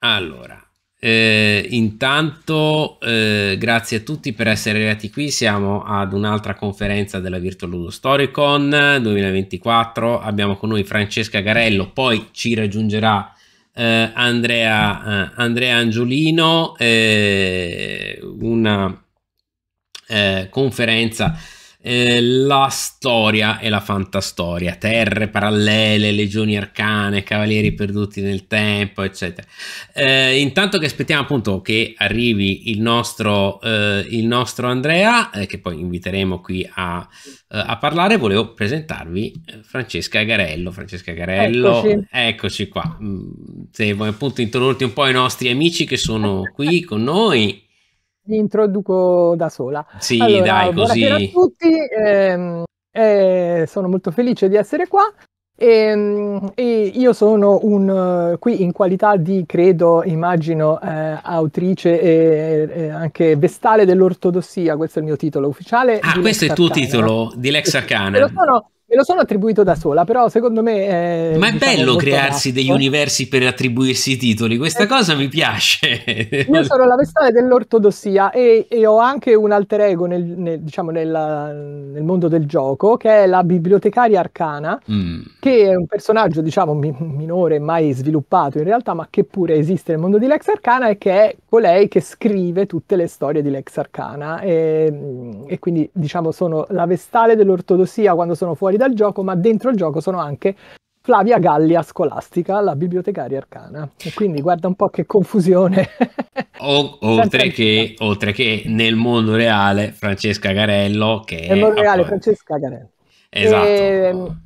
Allora, eh, intanto eh, grazie a tutti per essere arrivati qui, siamo ad un'altra conferenza della Virtual Ludo Storycon 2024, abbiamo con noi Francesca Garello, poi ci raggiungerà eh, Andrea, eh, Andrea, Angiolino, eh, una eh, conferenza eh, la storia e la fantastoria, terre parallele, legioni arcane, cavalieri perduti nel tempo, eccetera. Eh, intanto che aspettiamo appunto che arrivi il nostro, eh, il nostro Andrea, eh, che poi inviteremo qui a, eh, a, parlare, volevo presentarvi Francesca Garello. Francesca Garello, eccoci, eccoci qua. Mm, se vuoi appunto introdurti un po' i nostri amici che sono qui con noi li introduco da sola. Sì, allora, dai, così. Buonasera a tutti, ehm, eh, sono molto felice di essere qua. E, ehm, e io sono un, eh, qui in qualità di, credo, immagino, eh, autrice e, e, anche vestale dell'ortodossia, questo è il mio titolo ufficiale. Ah, questo Lex è il tuo titolo di Lex Arcana. Lo sono Me lo sono attribuito da sola, però secondo me... È, eh, Ma è diciamo, bello crearsi degli universi per attribuirsi i titoli, questa eh, cosa mi piace. Io sono la vestale dell'ortodossia e, e, ho anche un alter ego nel, nel, diciamo, nella, nel, mondo del gioco, che è la bibliotecaria arcana, mm. che è un personaggio diciamo mi, minore mai sviluppato in realtà, ma che pure esiste nel mondo di Lex Arcana e che è colei che scrive tutte le storie di Lex Arcana e, mm, e quindi diciamo sono la vestale dell'ortodossia quando sono fuori dal gioco, ma dentro il gioco sono anche Flavia Gallia Scolastica, la bibliotecaria arcana. E quindi guarda un po' che confusione. O, oltre, che, oltre, che, nel mondo reale Francesca Garello, che... Nel mondo reale Francesca Garello. Esatto. E, ehm,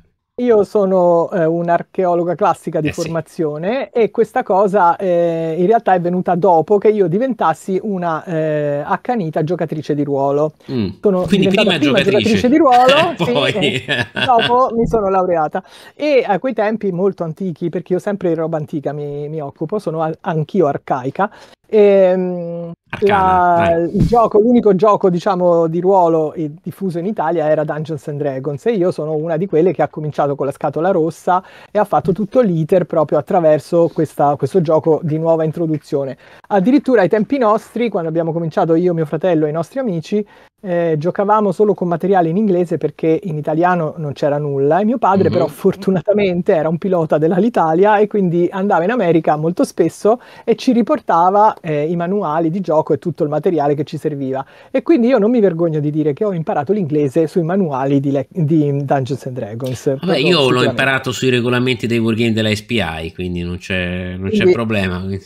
io sono eh, un'archeologa classica di eh formazione sì. e questa cosa eh, in realtà è venuta dopo che io diventassi una eh, accanita giocatrice di ruolo. Mm. Sono Quindi prima, prima giocatrice. giocatrice. di ruolo, sì, eh. dopo mi sono laureata. E a quei tempi molto antichi, perché io sempre di roba antica mi, mi occupo, sono a- anch'io arcaica, e, ehm, Arcana, la, gioco, l'unico gioco diciamo, di ruolo diffuso in Italia era Dungeons and Dragons e io sono una di quelle che ha cominciato con la scatola rossa e ha fatto tutto l'iter proprio attraverso questa, questo gioco di nuova introduzione. Addirittura ai tempi nostri, quando abbiamo cominciato io, mio fratello e i nostri amici, eh, giocavamo solo con materiale in inglese perché in italiano non c'era nulla e mio padre mm-hmm. però fortunatamente era un pilota dell'Alitalia e quindi andava in America molto spesso e ci riportava eh, i manuali di gioco e tutto il materiale che ci serviva e quindi io non mi vergogno di dire che ho imparato l'inglese sui manuali di, le- di Dungeons and Dragons. Vabbè, io l'ho imparato sui regolamenti dei wargame della SPI quindi non c'è, non c'è quindi... problema. Quindi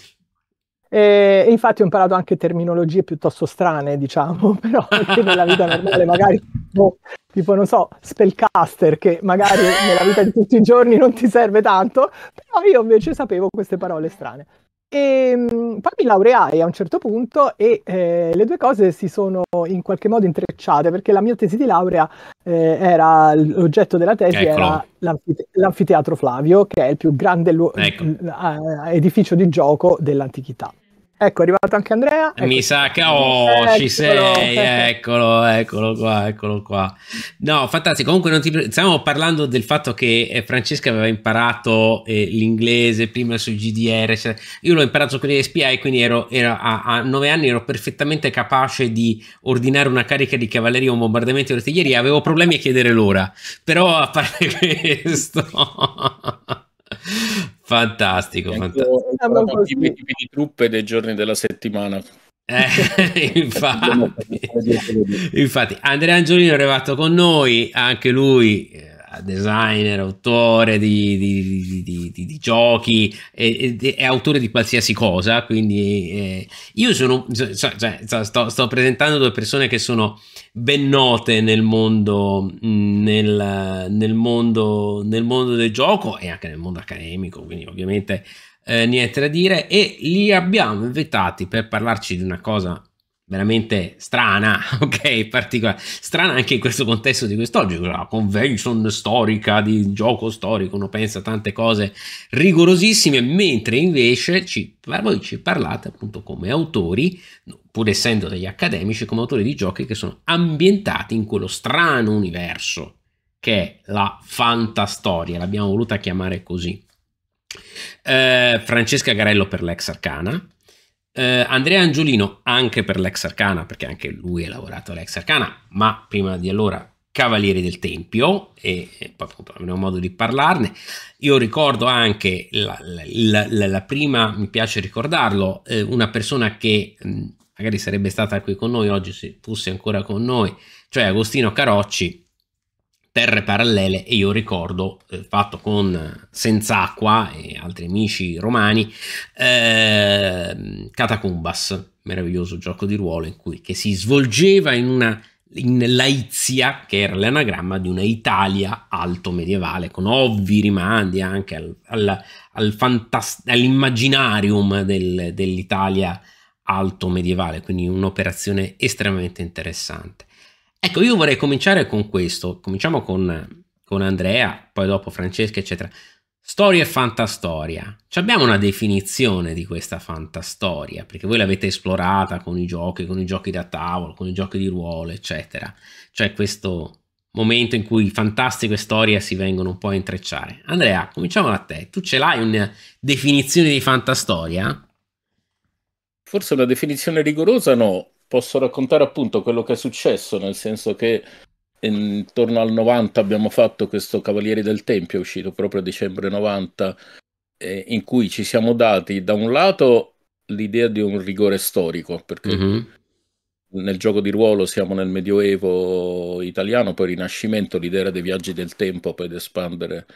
e, infatti ho imparato anche terminologie piuttosto strane, diciamo, però anche nella vita normale magari, boh, tipo non so, spellcaster, che magari nella vita di tutti i giorni non ti serve tanto, però io invece sapevo queste parole strane. E ehm, poi mi laureai a un certo punto e eh, le due cose si sono in qualche modo intrecciate perché la mia tesi di laurea eh, era l'oggetto della tesi Eccolo. era l'anfite- l'anfiteatro Flavio che è il più grande lu- ecco. edificio di gioco dell'antichità. Ecco, è arrivato anche Andrea. Ecco. Mi sa che oh, ci sei, eccolo, eccolo qua, eccolo qua. No, fantastico. Comunque non ti... stiamo parlando del fatto che eh, Francesca aveva imparato eh, l'inglese prima sul GDR. Cioè, io l'ho imparato con gli SPI, quindi ero, ero a, a, nove anni ero perfettamente capace di ordinare una carica di cavalleria o un bombardamento di artiglieria. Avevo problemi a chiedere l'ora, però a parte questo fantastico, fantastico. Anche, tipi, tipi di truppe dei giorni della settimana. Eh, infatti, infatti, Andrea Angiolino è arrivato con noi, anche lui eh, eh, designer, autore di, di, di, di giochi, è, è, autore di qualsiasi cosa, quindi eh, io sono, cioè, sto, sto, presentando due persone che sono ben note nel mondo, mm, nel, nel, mondo, nel mondo del gioco e anche nel mondo accademico, quindi ovviamente eh, niente da dire e li abbiamo invitati per parlarci di una cosa veramente strana, ok, particolare, strana anche in questo contesto di quest'oggi, la convention storica di gioco storico, uno pensa a tante cose rigorosissime, mentre invece ci, voi ci parlate appunto come autori, pur essendo degli accademici, come autori di giochi che sono ambientati in quello strano universo che è la fantastoria, l'abbiamo voluta chiamare così. Eh, Francesca Garello per l'ex arcana, Uh, Andrea Angiolino, anche per l'ex Arcana, perché anche lui ha lavorato all'ex Arcana, ma prima di allora Cavalieri del Tempio, e, e poi appunto avremo modo di parlarne. Io ricordo anche la, la, la, la prima, mi piace ricordarlo, eh, una persona che mh, mm, magari sarebbe stata qui con noi oggi se fosse ancora con noi, cioè Agostino Carocci, terre parallele e io ricordo, eh, fatto con eh, senza acqua e altri amici romani, eh, Catacumbas, meraviglioso gioco di ruolo in cui, che si svolgeva in una in Laizia, che era l'anagramma di una Italia alto medievale, con ovvi rimandi anche al, al, al all'immaginarium del, dell'Italia alto medievale, quindi un'operazione estremamente interessante. Ecco, io vorrei cominciare con questo, cominciamo con, con Andrea, poi dopo Francesca, eccetera. Storia e fantastoria. Ci abbiamo una definizione di questa fantastoria, perché voi l'avete esplorata con i giochi, con i giochi da tavolo, con i giochi di ruolo, eccetera. Cioè questo momento in cui fantastico e storia si vengono un po' a intrecciare. Andrea, cominciamo da te. Tu ce l'hai una definizione di fantastoria? Forse la definizione rigorosa no, posso raccontare appunto quello che è successo, nel senso che intorno al 90 abbiamo fatto questo Cavalieri del Tempio, uscito proprio a dicembre 90, eh, in cui ci siamo dati da un lato l'idea di un rigore storico, perché mm-hmm. nel gioco di ruolo siamo nel Medioevo italiano, poi Rinascimento, l'idea era dei viaggi del tempo, poi di espandere,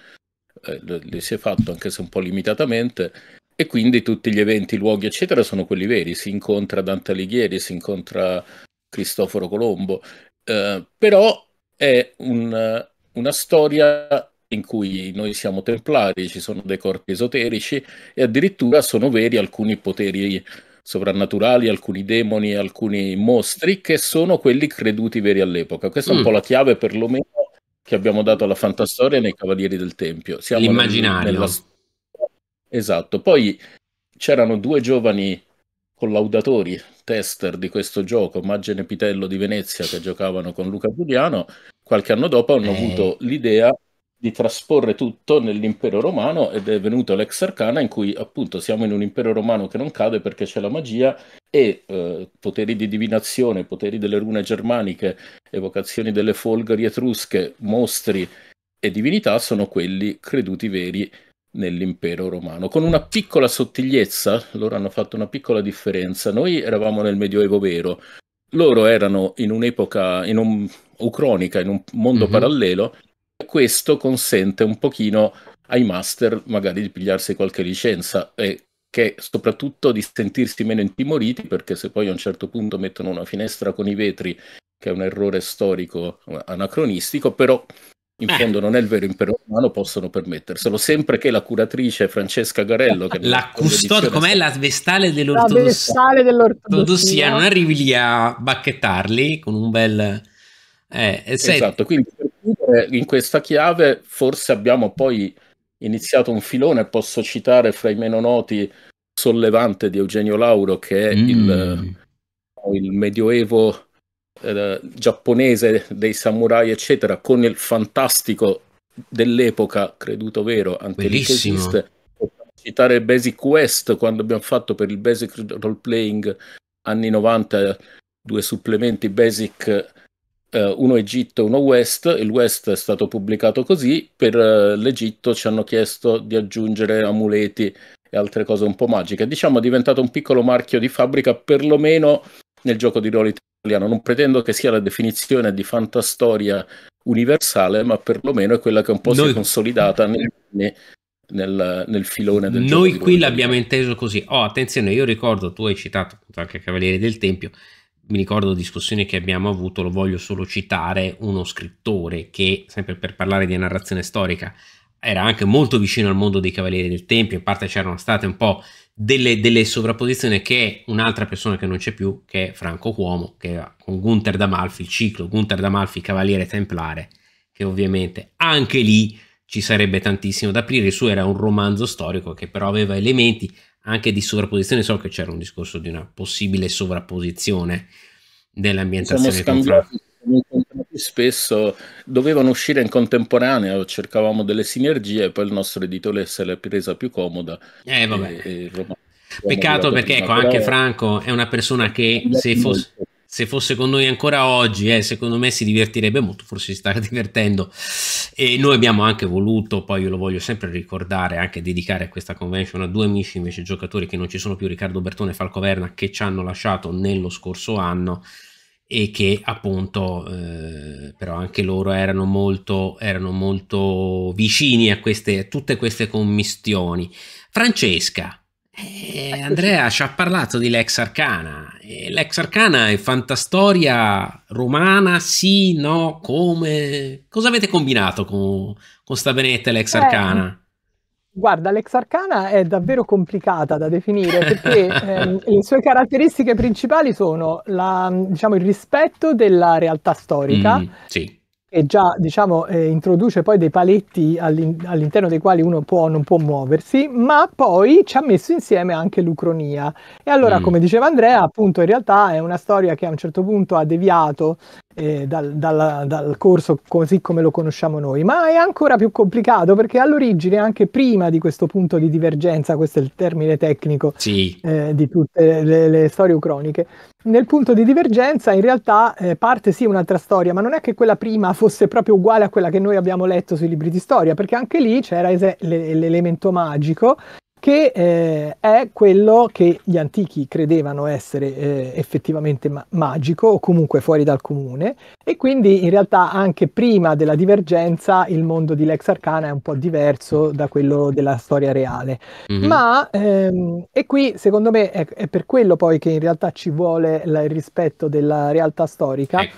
eh, li si è fatto anche se un po' limitatamente e quindi tutti gli eventi, luoghi, eccetera, sono quelli veri. Si incontra Dante Alighieri, si incontra Cristoforo Colombo. Eh, però è un, una storia in cui noi siamo templari, ci sono dei corpi esoterici e addirittura sono veri alcuni poteri sovrannaturali, alcuni demoni, alcuni mostri che sono quelli creduti veri all'epoca. Questa mm. è un mm. po' la chiave perlomeno che abbiamo dato alla fantastoria nei Cavalieri del Tempio. Siamo L'immaginario. Nella, Esatto, poi c'erano due giovani collaudatori, tester di questo gioco, Maggene Pitello di Venezia che giocavano con Luca Giuliano, qualche anno dopo hanno eh. avuto l'idea di trasporre tutto nell'impero romano ed è venuto l'ex arcana in cui appunto siamo in un impero romano che non cade perché c'è la magia e eh, poteri di divinazione, poteri delle rune germaniche, evocazioni delle folgori etrusche, mostri e divinità sono quelli creduti veri nell'impero romano, con una piccola sottigliezza, loro hanno fatto una piccola differenza, noi eravamo nel Medioevo vero, loro erano in un'epoca, in un'ucronica, in un mondo mm-hmm. parallelo, e questo consente un pochino ai master magari di pigliarsi qualche licenza e che soprattutto di sentirsi meno intimoriti perché se poi a un certo punto mettono una finestra con i vetri, che è un errore storico anacronistico, però in eh. fondo non è il vero impero romano, possono permetterselo, sempre che la curatrice Francesca Garello... Che la custode, com'è la vestale dell'ortodossia? La dell'ortodossia, non arrivi lì a bacchettarli con un bel... Eh, eh esatto, quindi in questa chiave forse abbiamo poi iniziato un filone, posso citare fra i meno noti Sollevante di Eugenio Lauro, che è mm. il, il medioevo eh, giapponese dei samurai, eccetera, con il fantastico dell'epoca, creduto vero, anche Bellissimo. lì esiste. Citare Basic Quest quando abbiamo fatto per il Basic Role Playing anni 90 due supplementi Basic Uh, uno Egitto e uno West. Il West è stato pubblicato così, per uh, l'Egitto ci hanno chiesto di aggiungere amuleti e altre cose un po' magiche. Diciamo è diventato un piccolo marchio di fabbrica, perlomeno nel gioco di ruolo italiano. Non pretendo che sia la definizione di fantastoria universale, ma perlomeno è quella che è un po' Noi... si è consolidata nel, nel, nel filone del Noi qui l'abbiamo inteso così. Oh, attenzione, io ricordo, tu hai citato anche Cavalieri del Tempio, mi ricordo discussioni che abbiamo avuto, lo voglio solo citare, uno scrittore che, sempre per parlare di narrazione storica, era anche molto vicino al mondo dei Cavalieri del Tempio, in parte c'erano state un po' delle, delle, sovrapposizioni che un'altra persona che non c'è più, che è Franco Cuomo, che con Gunther D'Amalfi, il ciclo Gunther D'Amalfi Cavaliere Templare, che ovviamente anche lì ci sarebbe tantissimo da aprire. Il suo era un romanzo storico che però aveva elementi anche di sovrapposizione. So che c'era un discorso di una possibile sovrapposizione dell'ambientazione. Siamo scambiati spesso dovevano uscire in contemporanea, cercavamo delle sinergie e poi il nostro editore se l'è presa più comoda. Eh, vabbè. E, e Roma, Peccato perché ecco, anche è... Franco è una persona che se fosse, se fosse con noi ancora oggi, eh, secondo me si divertirebbe molto, forse si sta divertendo. E noi abbiamo anche voluto, poi io lo voglio sempre ricordare, anche dedicare questa convention a due amici invece giocatori che non ci sono più, Riccardo Bertone e Falco Verna, che ci hanno lasciato nello scorso anno e che appunto eh, però anche loro erano molto, erano molto vicini a, queste, a tutte queste commistioni. Francesca, eh, Andrea ci ha parlato di Lex Arcana. Eh, Lex Arcana è fantastoria romana, sì, no, come... Cosa avete combinato con, con sta benetta Lex eh, Arcana? Guarda, l'ex arcana è davvero complicata da definire perché ehm, le sue caratteristiche principali sono la, diciamo, il rispetto della realtà storica, mm, sì che già diciamo, eh, introduce poi dei paletti all'in- all'interno dei quali uno può, o non può muoversi, ma poi ci ha messo insieme anche l'ucronia. E allora, mm. come diceva Andrea, appunto in realtà è una storia che a un certo punto ha deviato eh, dal, dal, dal, corso così come lo conosciamo noi, ma è ancora più complicato perché all'origine, anche prima di questo punto di divergenza, questo è il termine tecnico sì. eh, di tutte le, le, storie ucroniche, nel punto di divergenza in realtà eh, parte sì un'altra storia, ma non è che quella prima fosse proprio uguale a quella che noi abbiamo letto sui libri di storia, perché anche lì c'era es- l'elemento magico che eh, è quello che gli antichi credevano essere eh, effettivamente ma- magico o comunque fuori dal comune e quindi in realtà anche prima della divergenza il mondo di Lex Arcana è un po' diverso da quello della storia reale. Mm-hmm. Ma ehm, e qui secondo me è, è, per quello poi che in realtà ci vuole la, il rispetto della realtà storica. Ecco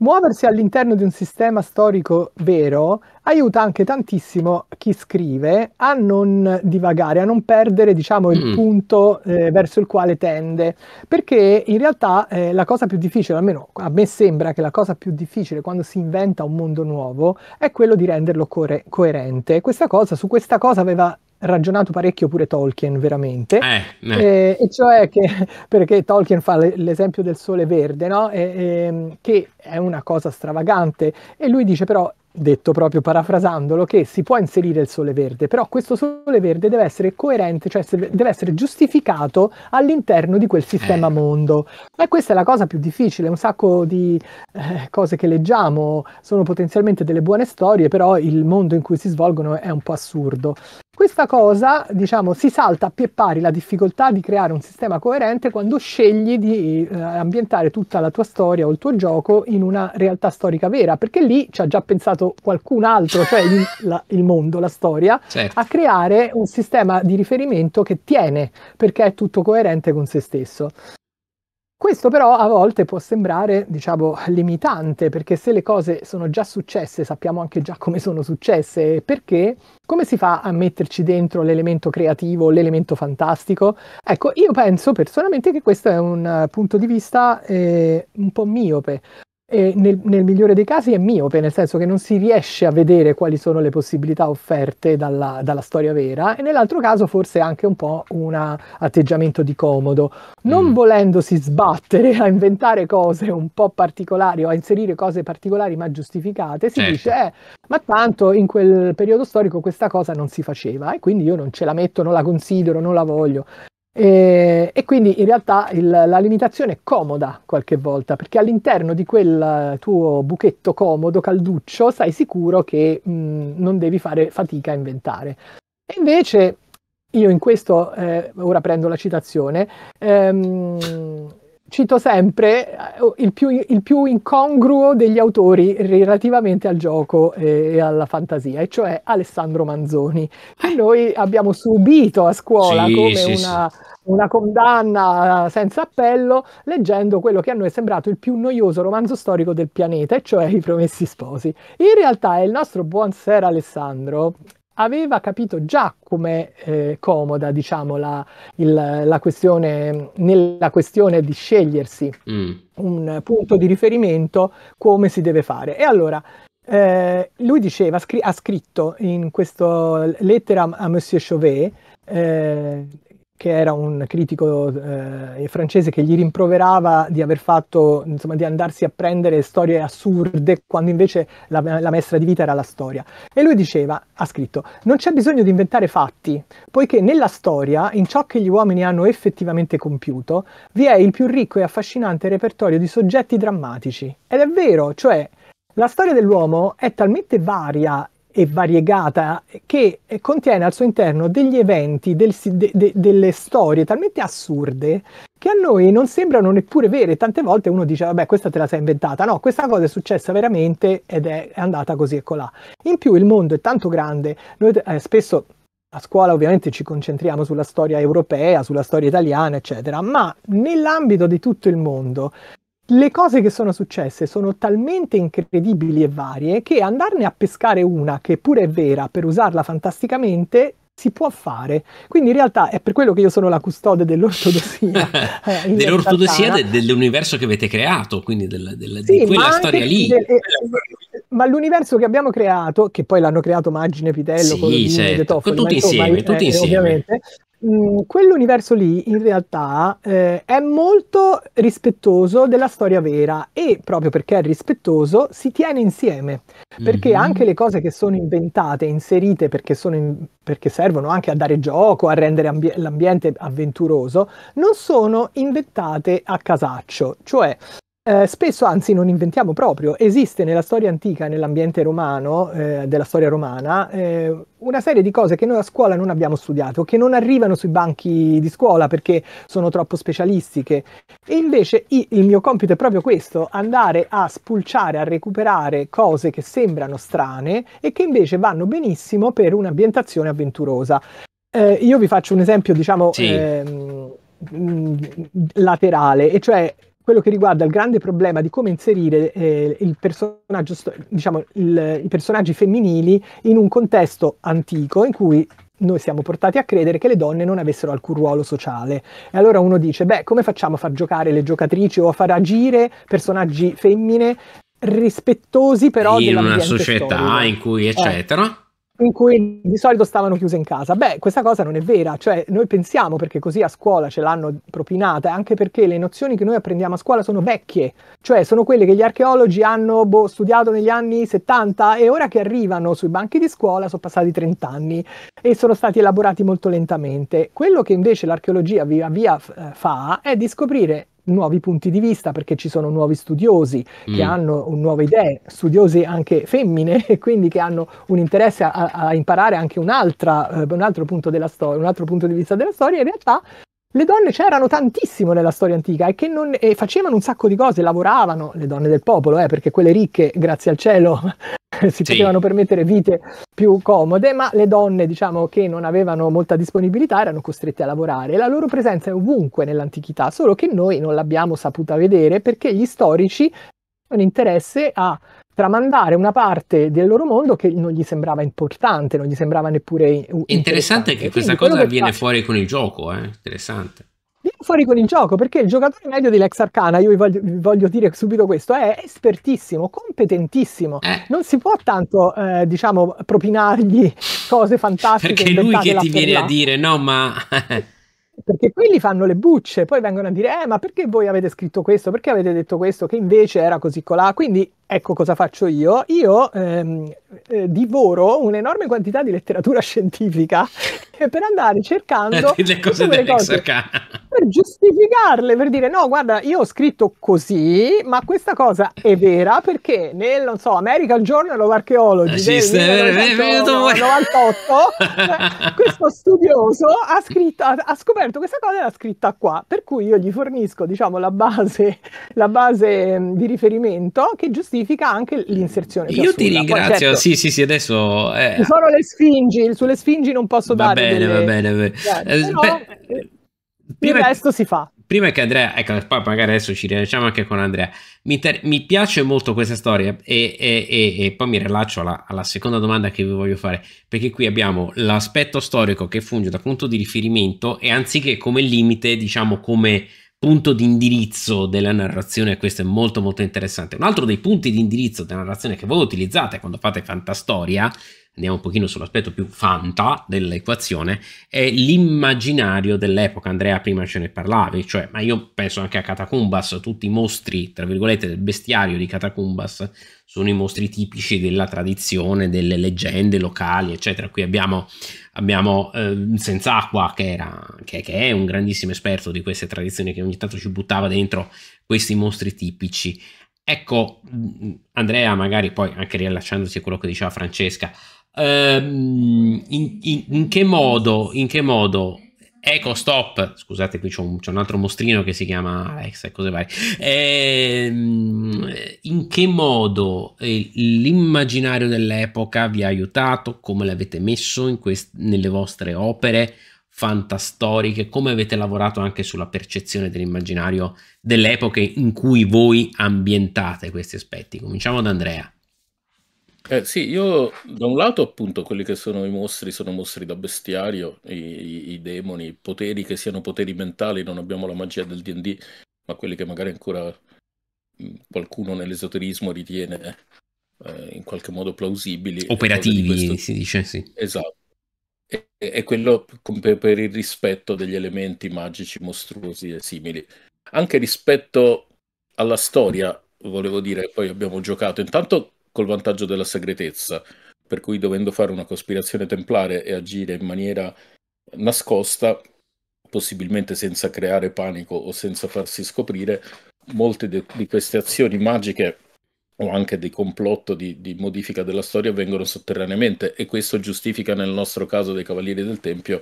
Muoversi all'interno di un sistema storico vero aiuta anche tantissimo chi scrive a non divagare, a non perdere diciamo, il mm. punto eh, verso il quale tende, perché in realtà eh, la cosa più difficile, almeno a me sembra che la cosa più difficile quando si inventa un mondo nuovo è quello di renderlo co- coerente. Questa cosa, su questa cosa aveva ragionato parecchio pure Tolkien, veramente. Eh, eh. eh e cioè che, perché Tolkien fa l'esempio del sole verde, no? Ehm, che è una cosa stravagante. E lui dice però detto proprio parafrasandolo, che si può inserire il sole verde, però questo sole verde deve essere coerente, cioè deve essere giustificato all'interno di quel sistema eh. mondo. E questa è la cosa più difficile, un sacco di eh, cose che leggiamo sono potenzialmente delle buone storie, però il mondo in cui si svolgono è un po' assurdo. Questa cosa, diciamo, si salta a pie pari la difficoltà di creare un sistema coerente quando scegli di eh, ambientare tutta la tua storia o il tuo gioco in una realtà storica vera, perché lì ci ha già pensato portato qualcun altro, cioè il, la, il mondo, la storia, certo. a creare un sistema di riferimento che tiene, perché è tutto coerente con se stesso. Questo però a volte può sembrare, diciamo, limitante, perché se le cose sono già successe, sappiamo anche già come sono successe e perché, come si fa a metterci dentro l'elemento creativo, l'elemento fantastico? Ecco, io penso personalmente che questo è un eh, punto di vista eh, un po' miope, nel, nel, migliore dei casi è miope, nel senso che non si riesce a vedere quali sono le possibilità offerte dalla, dalla storia vera, e nell'altro caso forse anche un po' un atteggiamento di comodo. Non mm. volendosi sbattere a inventare cose un po' particolari o a inserire cose particolari ma giustificate, si certo. dice, eh, ma tanto in quel periodo storico questa cosa non si faceva e quindi io non ce la metto, non la considero, non la voglio. E, eh, e, quindi in realtà il, la limitazione è comoda qualche volta, perché all'interno di quel tuo buchetto comodo, calduccio, stai sicuro che mh, mm, non devi fare fatica a inventare. E invece io in questo, eh, ora prendo la citazione, ehm, cito sempre eh, il più, il più, incongruo degli autori relativamente al gioco e alla fantasia, e cioè Alessandro Manzoni, che eh. noi abbiamo subito a scuola sì, come sì, una, sì. una, condanna senza appello, leggendo quello che a noi è sembrato il più noioso romanzo storico del pianeta, e cioè I Promessi Sposi. In realtà è il nostro buon Ser Alessandro aveva capito già come eh, comoda diciamo, la, il, la, questione, nella questione di scegliersi mm. un punto di riferimento come si deve fare. E allora eh, lui diceva, scri- ha scritto in questa lettera a Monsieur Chauvet, eh, che era un critico eh, francese che gli rimproverava di aver fatto, insomma, di andarsi a prendere storie assurde quando invece la, la maestra di vita era la storia. E lui diceva, ha scritto, non c'è bisogno di inventare fatti, poiché nella storia, in ciò che gli uomini hanno effettivamente compiuto, vi è il più ricco e affascinante repertorio di soggetti drammatici. Ed è vero, cioè... La storia dell'uomo è talmente varia e variegata che contiene al suo interno degli eventi, del, de, de, delle storie talmente assurde che a noi non sembrano neppure vere. Tante volte uno dice, vabbè, questa te la sei inventata. No, questa cosa è successa veramente ed è andata così e colà. In più il mondo è tanto grande, noi eh, spesso a scuola ovviamente ci concentriamo sulla storia europea, sulla storia italiana, eccetera, ma nell'ambito di tutto il mondo le cose che sono successe sono talmente incredibili e varie che andarne a pescare una che pure è vera per usarla fantasticamente si può fare. Quindi in realtà è per quello che io sono la custode dell'ortodossia. eh, dell'ortodossia de, dell'universo che avete creato, quindi del, del, sì, di quella storia lì. Del, eh, ma l'universo che abbiamo creato, che poi l'hanno creato Margine Pitello, sì, con certo. Toffoli, tutti, insieme, insomma, tutti eh, insieme, Mm, quell'universo lì in realtà eh, è molto rispettoso della storia vera e proprio perché è rispettoso si tiene insieme, perché mm-hmm. anche le cose che sono inventate, inserite perché, sono in, perché servono anche a dare gioco, a rendere ambi- l'ambiente avventuroso, non sono inventate a casaccio, cioè eh, spesso, anzi non inventiamo proprio, esiste nella storia antica, nell'ambiente romano, eh, della storia romana, eh, una serie di cose che noi a scuola non abbiamo studiato, che non arrivano sui banchi di scuola perché sono troppo specialistiche. E invece il mio compito è proprio questo, andare a spulciare, a recuperare cose che sembrano strane e che invece vanno benissimo per un'ambientazione avventurosa. Eh, io vi faccio un esempio, diciamo... Sì. Ehm, laterale, e cioè quello che riguarda il grande problema di come inserire eh, diciamo, il, i personaggi femminili in un contesto antico in cui noi siamo portati a credere che le donne non avessero alcun ruolo sociale. E allora uno dice, beh, come facciamo a far giocare le giocatrici o a far agire personaggi femmine rispettosi però in una società storico? in cui eh. eccetera. Eh in cui di solito stavano chiuse in casa. Beh, questa cosa non è vera, cioè noi pensiamo perché così a scuola ce l'hanno propinata, anche perché le nozioni che noi apprendiamo a scuola sono vecchie, cioè sono quelle che gli archeologi hanno boh, studiato negli anni 70 e ora che arrivano sui banchi di scuola sono passati 30 anni e sono stati elaborati molto lentamente. Quello che invece l'archeologia via via eh, fa è di scoprire nuovi punti di vista perché ci sono nuovi studiosi mm. che hanno nuove idee, studiosi anche femmine e quindi che hanno un interesse a, a imparare anche eh, un altro punto della storia, un altro punto di vista della storia. In realtà le donne c'erano tantissimo nella storia antica e, che non, e facevano un sacco di cose, lavoravano, le donne del popolo, eh, perché quelle ricche, grazie al cielo, si sì. potevano permettere vite più comode, ma le donne, diciamo, che non avevano molta disponibilità erano costrette a lavorare. La loro presenza è ovunque nell'antichità, solo che noi non l'abbiamo saputa vedere perché gli storici hanno interesse a tramandare una parte del loro mondo che non gli sembrava importante, non gli sembrava neppure interessante. interessante che questa Quindi, cosa viene faccio... fuori con il gioco, eh? interessante. Viene fuori con il gioco perché il giocatore medio di Lex Arcana, io vi voglio, vi voglio dire subito questo, è espertissimo, competentissimo. Eh. Non si può tanto, eh, diciamo, propinargli cose fantastiche. Perché è lui che ti viene là. a dire, no, ma... perché quelli fanno le bucce, poi vengono a dire: Eh, ma perché voi avete scritto questo? Perché avete detto questo? Che invece era così colà. Quindi Ecco cosa faccio io. Io ehm, eh, divoro un'enorme quantità di letteratura scientifica eh, per andare cercando le cose dell'exarca. Per giustificarle, per dire no, guarda, io ho scritto così, ma questa cosa è vera perché nel, non so, American Journal of Archaeology Esiste, eh, del 1998 questo studioso ha, scritto, ha, ha, scoperto questa cosa e l'ha scritta qua, per cui io gli fornisco, diciamo, la base, la base ehm, di riferimento che giustifica giustifica anche l'inserzione. Io ti ringrazio, certo, sì, sì, sì, adesso... Eh... sono le sfingi, sulle sfingi non posso va dare... Bene, delle... Va bene, va bene, eh, Però, beh, eh, prima... Il resto si fa prima che Andrea, ecco, poi magari adesso ci rilanciamo anche con Andrea. Mi, ter- mi piace molto questa storia e, e, e, e poi mi rilaccio alla, alla, seconda domanda che vi voglio fare, perché qui abbiamo l'aspetto storico che funge da punto di riferimento e anziché come limite, diciamo come punto di indirizzo della narrazione, questo è molto molto interessante. Un altro dei punti di indirizzo della narrazione che voi utilizzate quando fate fantastoria, andiamo un pochino sull'aspetto più fanta dell'equazione, è l'immaginario dell'epoca. Andrea prima ce ne parlavi, cioè, ma io penso anche a Catacumbas, tutti i mostri, tra virgolette, del bestiario di Catacumbas sono i mostri tipici della tradizione, delle leggende locali, eccetera. Qui abbiamo abbiamo eh, Senz'acqua che, era, che, che, è un grandissimo esperto di queste tradizioni che ogni tanto ci buttava dentro questi mostri tipici. Ecco, Andrea, magari poi anche riallacciandosi a quello che diceva Francesca, ehm, in, in, in, che modo, in che modo Eco Stop, scusate qui c'è un, c'è un, altro mostrino che si chiama Alex e cose varie. Ehm, in che modo eh, l'immaginario dell'epoca vi ha aiutato? Come l'avete messo quest- nelle vostre opere fantastoriche? Come avete lavorato anche sulla percezione dell'immaginario dell'epoca in cui voi ambientate questi aspetti? Cominciamo da Andrea. Eh, sì, io da un lato appunto quelli che sono i mostri sono mostri da bestiario, i, i- i demoni, i poteri che siano poteri mentali, non abbiamo la magia del D&D, ma quelli che magari ancora qualcuno nell'esoterismo ritiene eh, in qualche modo plausibili. e di Operativi, si dice, sì. Esatto. E, e quello per, per il rispetto degli elementi magici, mostruosi e simili. Anche rispetto alla storia, volevo dire, poi abbiamo giocato. Intanto col vantaggio della segretezza, per cui dovendo fare una cospirazione templare e agire in maniera nascosta, possibilmente senza creare panico o senza farsi scoprire, molte de- di queste azioni magiche o anche di complotto di, di, modifica della storia avvengono sotterraneamente e questo giustifica nel nostro caso dei Cavalieri del Tempio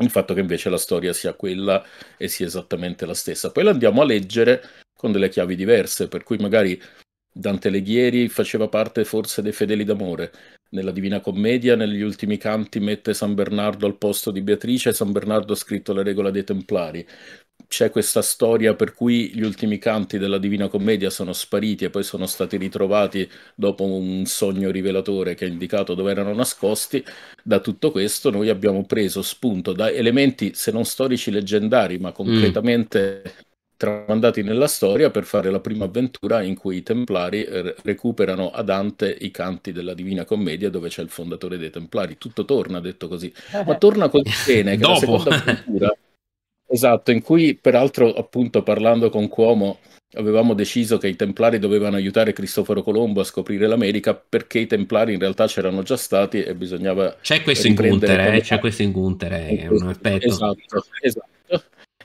il fatto che invece la storia sia quella e sia esattamente la stessa. Poi la andiamo a leggere con delle chiavi diverse, per cui magari Dante Alighieri faceva parte forse dei fedeli d'amore. Nella Divina Commedia, negli ultimi canti, mette San Bernardo al posto di Beatrice e San Bernardo ha scritto la regola dei Templari. C'è questa storia per cui gli ultimi canti della Divina Commedia sono spariti e poi sono stati ritrovati dopo un sogno rivelatore che ha indicato dove erano nascosti. Da tutto questo noi abbiamo preso spunto da elementi, se non storici, leggendari, ma completamente mm tramandati nella storia per fare la prima avventura in cui i Templari eh, r- recuperano a Dante i canti della Divina Commedia dove c'è il fondatore dei Templari. Tutto torna, detto così. Ma eh. torna con bene che la seconda avventura, esatto, in cui peraltro appunto parlando con Cuomo avevamo deciso che i Templari dovevano aiutare Cristoforo Colombo a scoprire l'America perché i Templari in realtà c'erano già stati e bisognava... C'è questo in Gunther, eh, c'è questo in Gunther, è eh, esatto, un aspetto. Esatto, esatto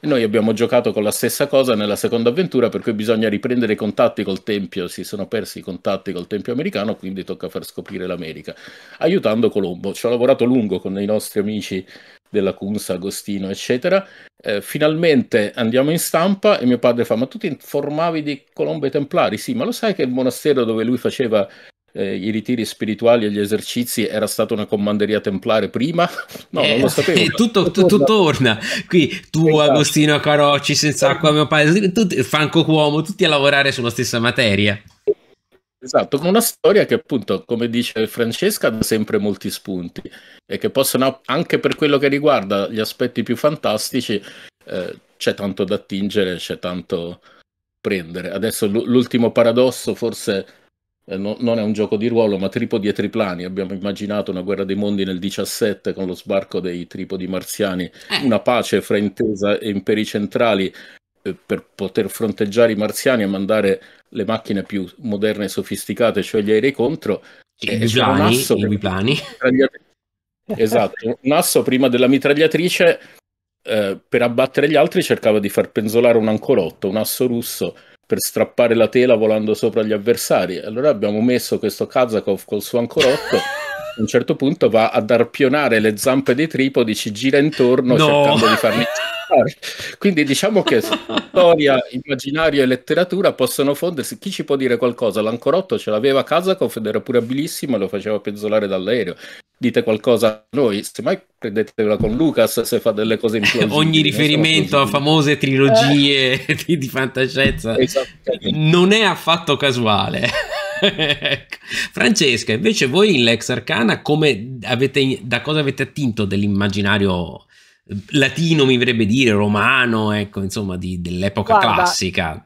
e noi abbiamo giocato con la stessa cosa nella seconda avventura, per cui bisogna riprendere i contatti col Tempio. Si sono persi i contatti col Tempio americano, quindi tocca far scoprire l'America, aiutando Colombo. Ci ho lavorato lungo con i nostri amici della Cunsa, Agostino, eccetera. Eh, finalmente andiamo in stampa e mio padre fa: Ma tu ti informavi di Colombo e Templari? Sì, ma lo sai che il monastero dove lui faceva eh, i ritiri spirituali e gli esercizi era stata una commanderia templare prima? No, eh, non lo eh, sapevo. Eh, tutto, tu, torna qui, tu esatto. Agostino Carocci, senza acqua mio padre, tutti, Franco Cuomo, tutti a lavorare sulla stessa materia. Esatto, con una storia che appunto, come dice Francesca, dà sempre molti spunti e che possono, anche per quello che riguarda gli aspetti più fantastici, eh, c'è tanto da attingere, c'è tanto prendere. Adesso l'ultimo paradosso forse eh, no, non è un gioco di ruolo, ma tripodi e triplani. Abbiamo immaginato una guerra dei mondi nel 17 con lo sbarco dei tripodi marziani, eh. una pace fra Intesa e Imperi Centrali eh, per poter fronteggiare i marziani e mandare le macchine più moderne e sofisticate, cioè gli aerei contro. I biplani, eh, i biplani. Esatto, un asso prima della mitragliatrice eh, per abbattere gli altri cercava di far penzolare un ancorotto, un asso russo per strappare la tela volando sopra gli avversari. Allora abbiamo messo questo Kazakov col suo ancorotto. a un certo punto va ad arpionare le zampe dei tripodi, ci gira intorno no. cercando di farmi quindi diciamo che storia, immaginario e letteratura possono fondersi. Chi ci può dire qualcosa? L'Ancorotto ce l'aveva Kazakov ed era pure e lo faceva penzolare dall'aereo. Dite qualcosa a noi, semmai prendetela con Lucas se fa delle cose importanti. ogni riferimento a famose trilogie eh. di, di, fantascienza non è affatto casuale. Francesca, invece voi in Lex Arcana come avete, da cosa avete attinto dell'immaginario latino mi verrebbe dire, romano, ecco, insomma, di, dell'epoca Guarda, classica.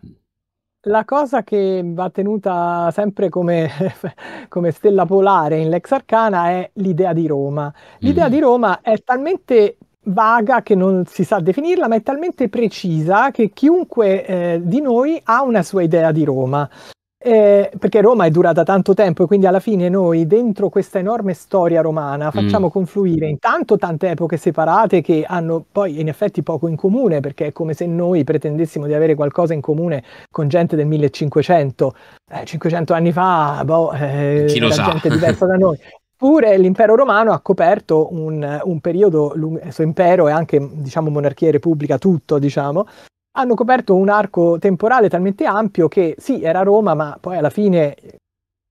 La cosa che va tenuta sempre come, come, stella polare in Lex Arcana è l'idea di Roma. L'idea mm. di Roma è talmente vaga che non si sa definirla, ma è talmente precisa che chiunque eh, di noi ha una sua idea di Roma. Eh, perché Roma è durata tanto tempo e quindi alla fine noi dentro questa enorme storia romana mm. facciamo mm. confluire intanto tante epoche separate che hanno poi in effetti poco in comune perché è come se noi pretendessimo di avere qualcosa in comune con gente del 1500 eh, 500 anni fa boh, eh, Chi lo sa. gente diversa da noi Eppure l'impero romano ha coperto un, un periodo, il suo impero e anche diciamo monarchia e repubblica, tutto diciamo, hanno coperto un arco temporale talmente ampio che sì, era Roma, ma poi alla fine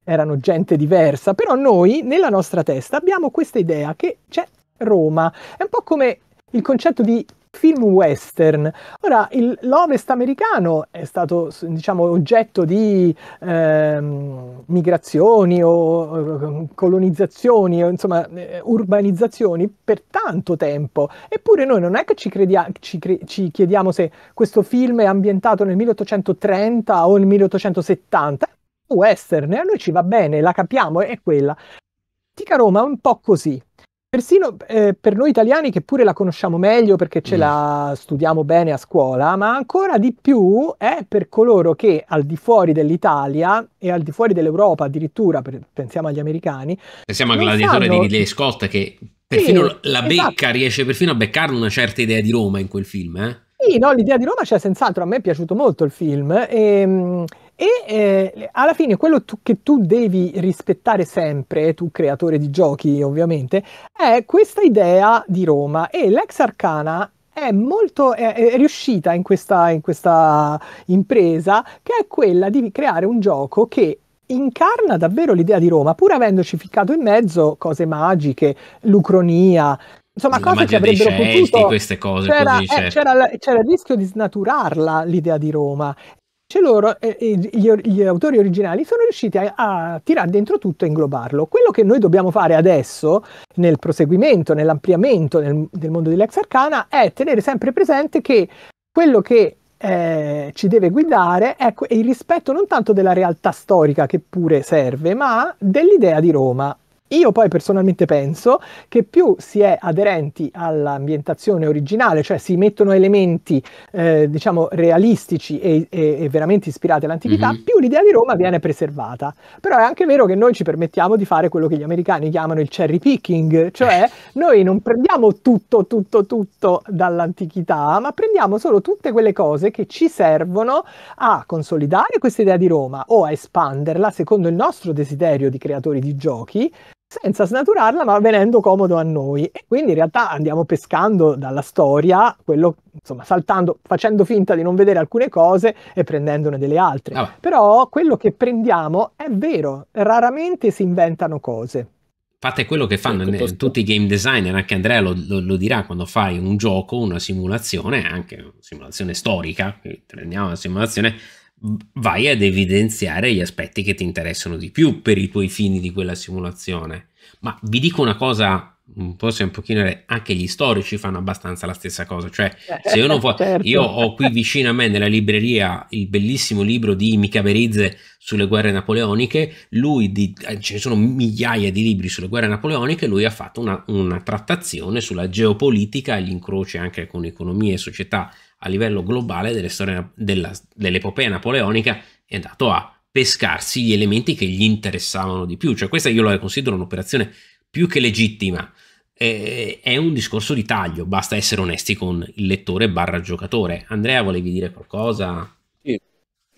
erano gente diversa. Però noi, nella nostra testa, abbiamo questa idea che c'è Roma. È un po' come il concetto di film western. Ora, il, l'ovest americano è stato, diciamo, oggetto di eh, migrazioni o colonizzazioni, o, insomma, eh, urbanizzazioni per tanto tempo. Eppure noi non è che ci, credia- ci, cre- ci chiediamo se questo film è ambientato nel 1830 o nel 1870. Western, a noi ci va bene, la capiamo, è quella. Tica Roma è un po' così persino eh, per noi italiani che pure la conosciamo meglio perché ce mm. la studiamo bene a scuola, ma ancora di più è per coloro che al di fuori dell'Italia e al di fuori dell'Europa addirittura, per, pensiamo agli americani. Pensiamo al gladiatore sanno... di Ridley Scott che perfino sì, la becca, esatto. riesce perfino a beccare una certa idea di Roma in quel film, eh? Sì, no, l'idea di Roma c'è senz'altro, a me è piaciuto molto il film e, ehm, e eh, alla fine quello tu, che tu devi rispettare sempre, tu creatore di giochi ovviamente, è questa idea di Roma e l'ex arcana è molto è, è riuscita in questa, in questa impresa che è quella di creare un gioco che incarna davvero l'idea di Roma, pur avendoci ficcato in mezzo cose magiche, lucronia, Insomma, cose che avrebbero scelti, potuto... queste cose c'era, così, certo. eh, cioè. c'era, c'era il rischio di snaturarla l'idea di Roma. C'è cioè loro, eh, eh gli, gli, autori originali sono riusciti a, a tirare dentro tutto e inglobarlo. Quello che noi dobbiamo fare adesso, nel proseguimento, nell'ampliamento nel, del mondo dell'ex arcana, è tenere sempre presente che quello che eh, ci deve guidare ecco, è il rispetto non tanto della realtà storica che pure serve, ma dell'idea di Roma io poi personalmente penso che più si è aderenti all'ambientazione originale, cioè si mettono elementi eh, diciamo realistici e, e, e, veramente ispirati all'antichità, mm-hmm. più l'idea di Roma viene preservata. Però è anche vero che noi ci permettiamo di fare quello che gli americani chiamano il cherry picking, cioè noi non prendiamo tutto, tutto, tutto dall'antichità, ma prendiamo solo tutte quelle cose che ci servono a consolidare questa idea di Roma o a espanderla secondo il nostro desiderio di creatori di giochi senza snaturarla, ma venendo comodo a noi. E quindi in realtà andiamo pescando dalla storia, quello, insomma, saltando, facendo finta di non vedere alcune cose e prendendone delle altre. Ah. Però quello che prendiamo è vero, raramente si inventano cose. Infatti è quello che fanno ecco, sì, tutti i game designer, anche Andrea lo, lo, lo, dirà quando fai un gioco, una simulazione, anche una simulazione storica, prendiamo una simulazione, vai ad evidenziare gli aspetti che ti interessano di più per i tuoi fini di quella simulazione. Ma vi dico una cosa forse un pochino anche gli storici fanno abbastanza la stessa cosa cioè eh, se io non può, certo. io ho qui vicino a me nella libreria il bellissimo libro di Mica Berizze sulle guerre napoleoniche lui di, eh, ce ne sono migliaia di libri sulle guerre napoleoniche lui ha fatto una, una trattazione sulla geopolitica gli incroci anche con economia e società a livello globale delle storie, della, dell'epopea napoleonica è andato a pescarsi gli elementi che gli interessavano di più. Cioè, questa io la considero un'operazione più che legittima. Eh, è un discorso di taglio, basta essere onesti con il lettore barra giocatore. Andrea, volevi dire qualcosa?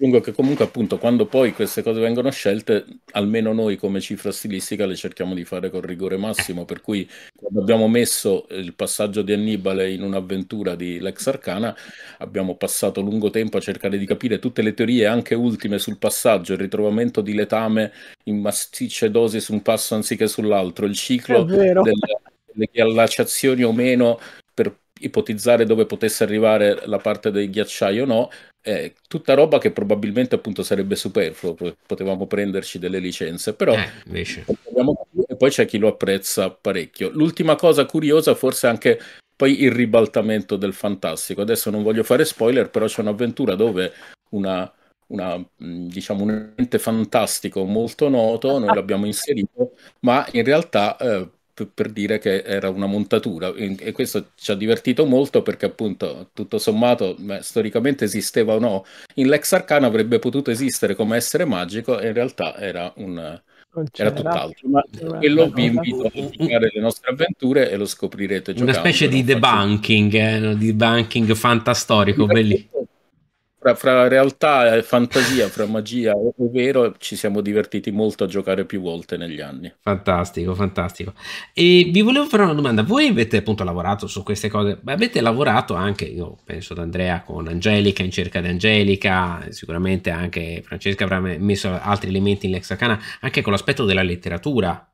aggiungo che comunque appunto quando poi queste cose vengono scelte, almeno noi come cifra stilistica le cerchiamo di fare con rigore massimo, per cui quando abbiamo messo eh, il passaggio di Annibale in un'avventura di Lex Arcana, abbiamo passato lungo tempo a cercare di capire tutte le teorie anche ultime sul passaggio, il ritrovamento di letame in massicce dosi su un passo anziché sull'altro, il ciclo delle, delle ghiacciazioni o meno per ipotizzare dove potesse arrivare la parte del ghiacciaio o no, eh, tutta roba che probabilmente appunto sarebbe superfluo, potevamo prenderci delle licenze, però eh, poi c'è chi lo apprezza parecchio. L'ultima cosa curiosa forse anche poi il ribaltamento del fantastico. Adesso non voglio fare spoiler, però c'è un'avventura dove una, una, mm, diciamo, un ente fantastico molto noto, noi l'abbiamo inserito, ma in realtà eh, per dire che era una montatura e questo ci ha divertito molto perché appunto tutto sommato storicamente esisteva o no in Lex Arcana avrebbe potuto esistere come essere magico e in realtà era un era tutt'altro ma, quello vi invito a giocare le nostre avventure e lo scoprirete giocando, una specie di debunking eh, no? di debunking fantastorico bellissimo fra, fra, realtà e fantasia, fra magia e vero, ci siamo divertiti molto a giocare più volte negli anni. Fantastico, fantastico. E vi volevo fare una domanda. Voi avete appunto lavorato su queste cose, ma avete lavorato anche, io penso ad Andrea, con Angelica, in cerca di Angelica, sicuramente anche Francesca avrà messo altri elementi in Lexacana, anche con l'aspetto della letteratura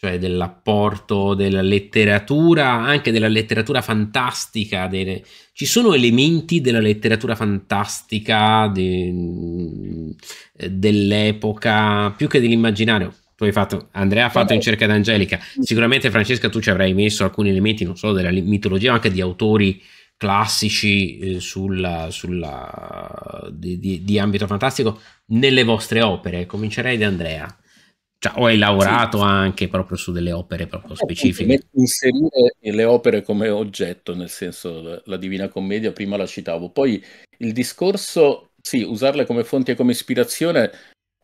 cioè dell'apporto della letteratura, anche della letteratura fantastica. Delle... Ci sono elementi della letteratura fantastica de... Eh, dell'epoca, più che dell'immaginario. Tu hai fatto, Andrea ha fatto in cerca d'Angelica. Sicuramente, Francesca, tu ci avrai messo alcuni elementi, non solo della mitologia, ma anche di autori classici eh, sulla, sulla, di, di, di ambito fantastico nelle vostre opere. Comincerei da Andrea. Cioè, o hai lavorato sì. anche proprio su delle opere proprio eh, specifiche? Inserire le opere come oggetto, nel senso la Divina Commedia, prima la citavo. Poi il discorso, sì, usarle come fonti e come ispirazione.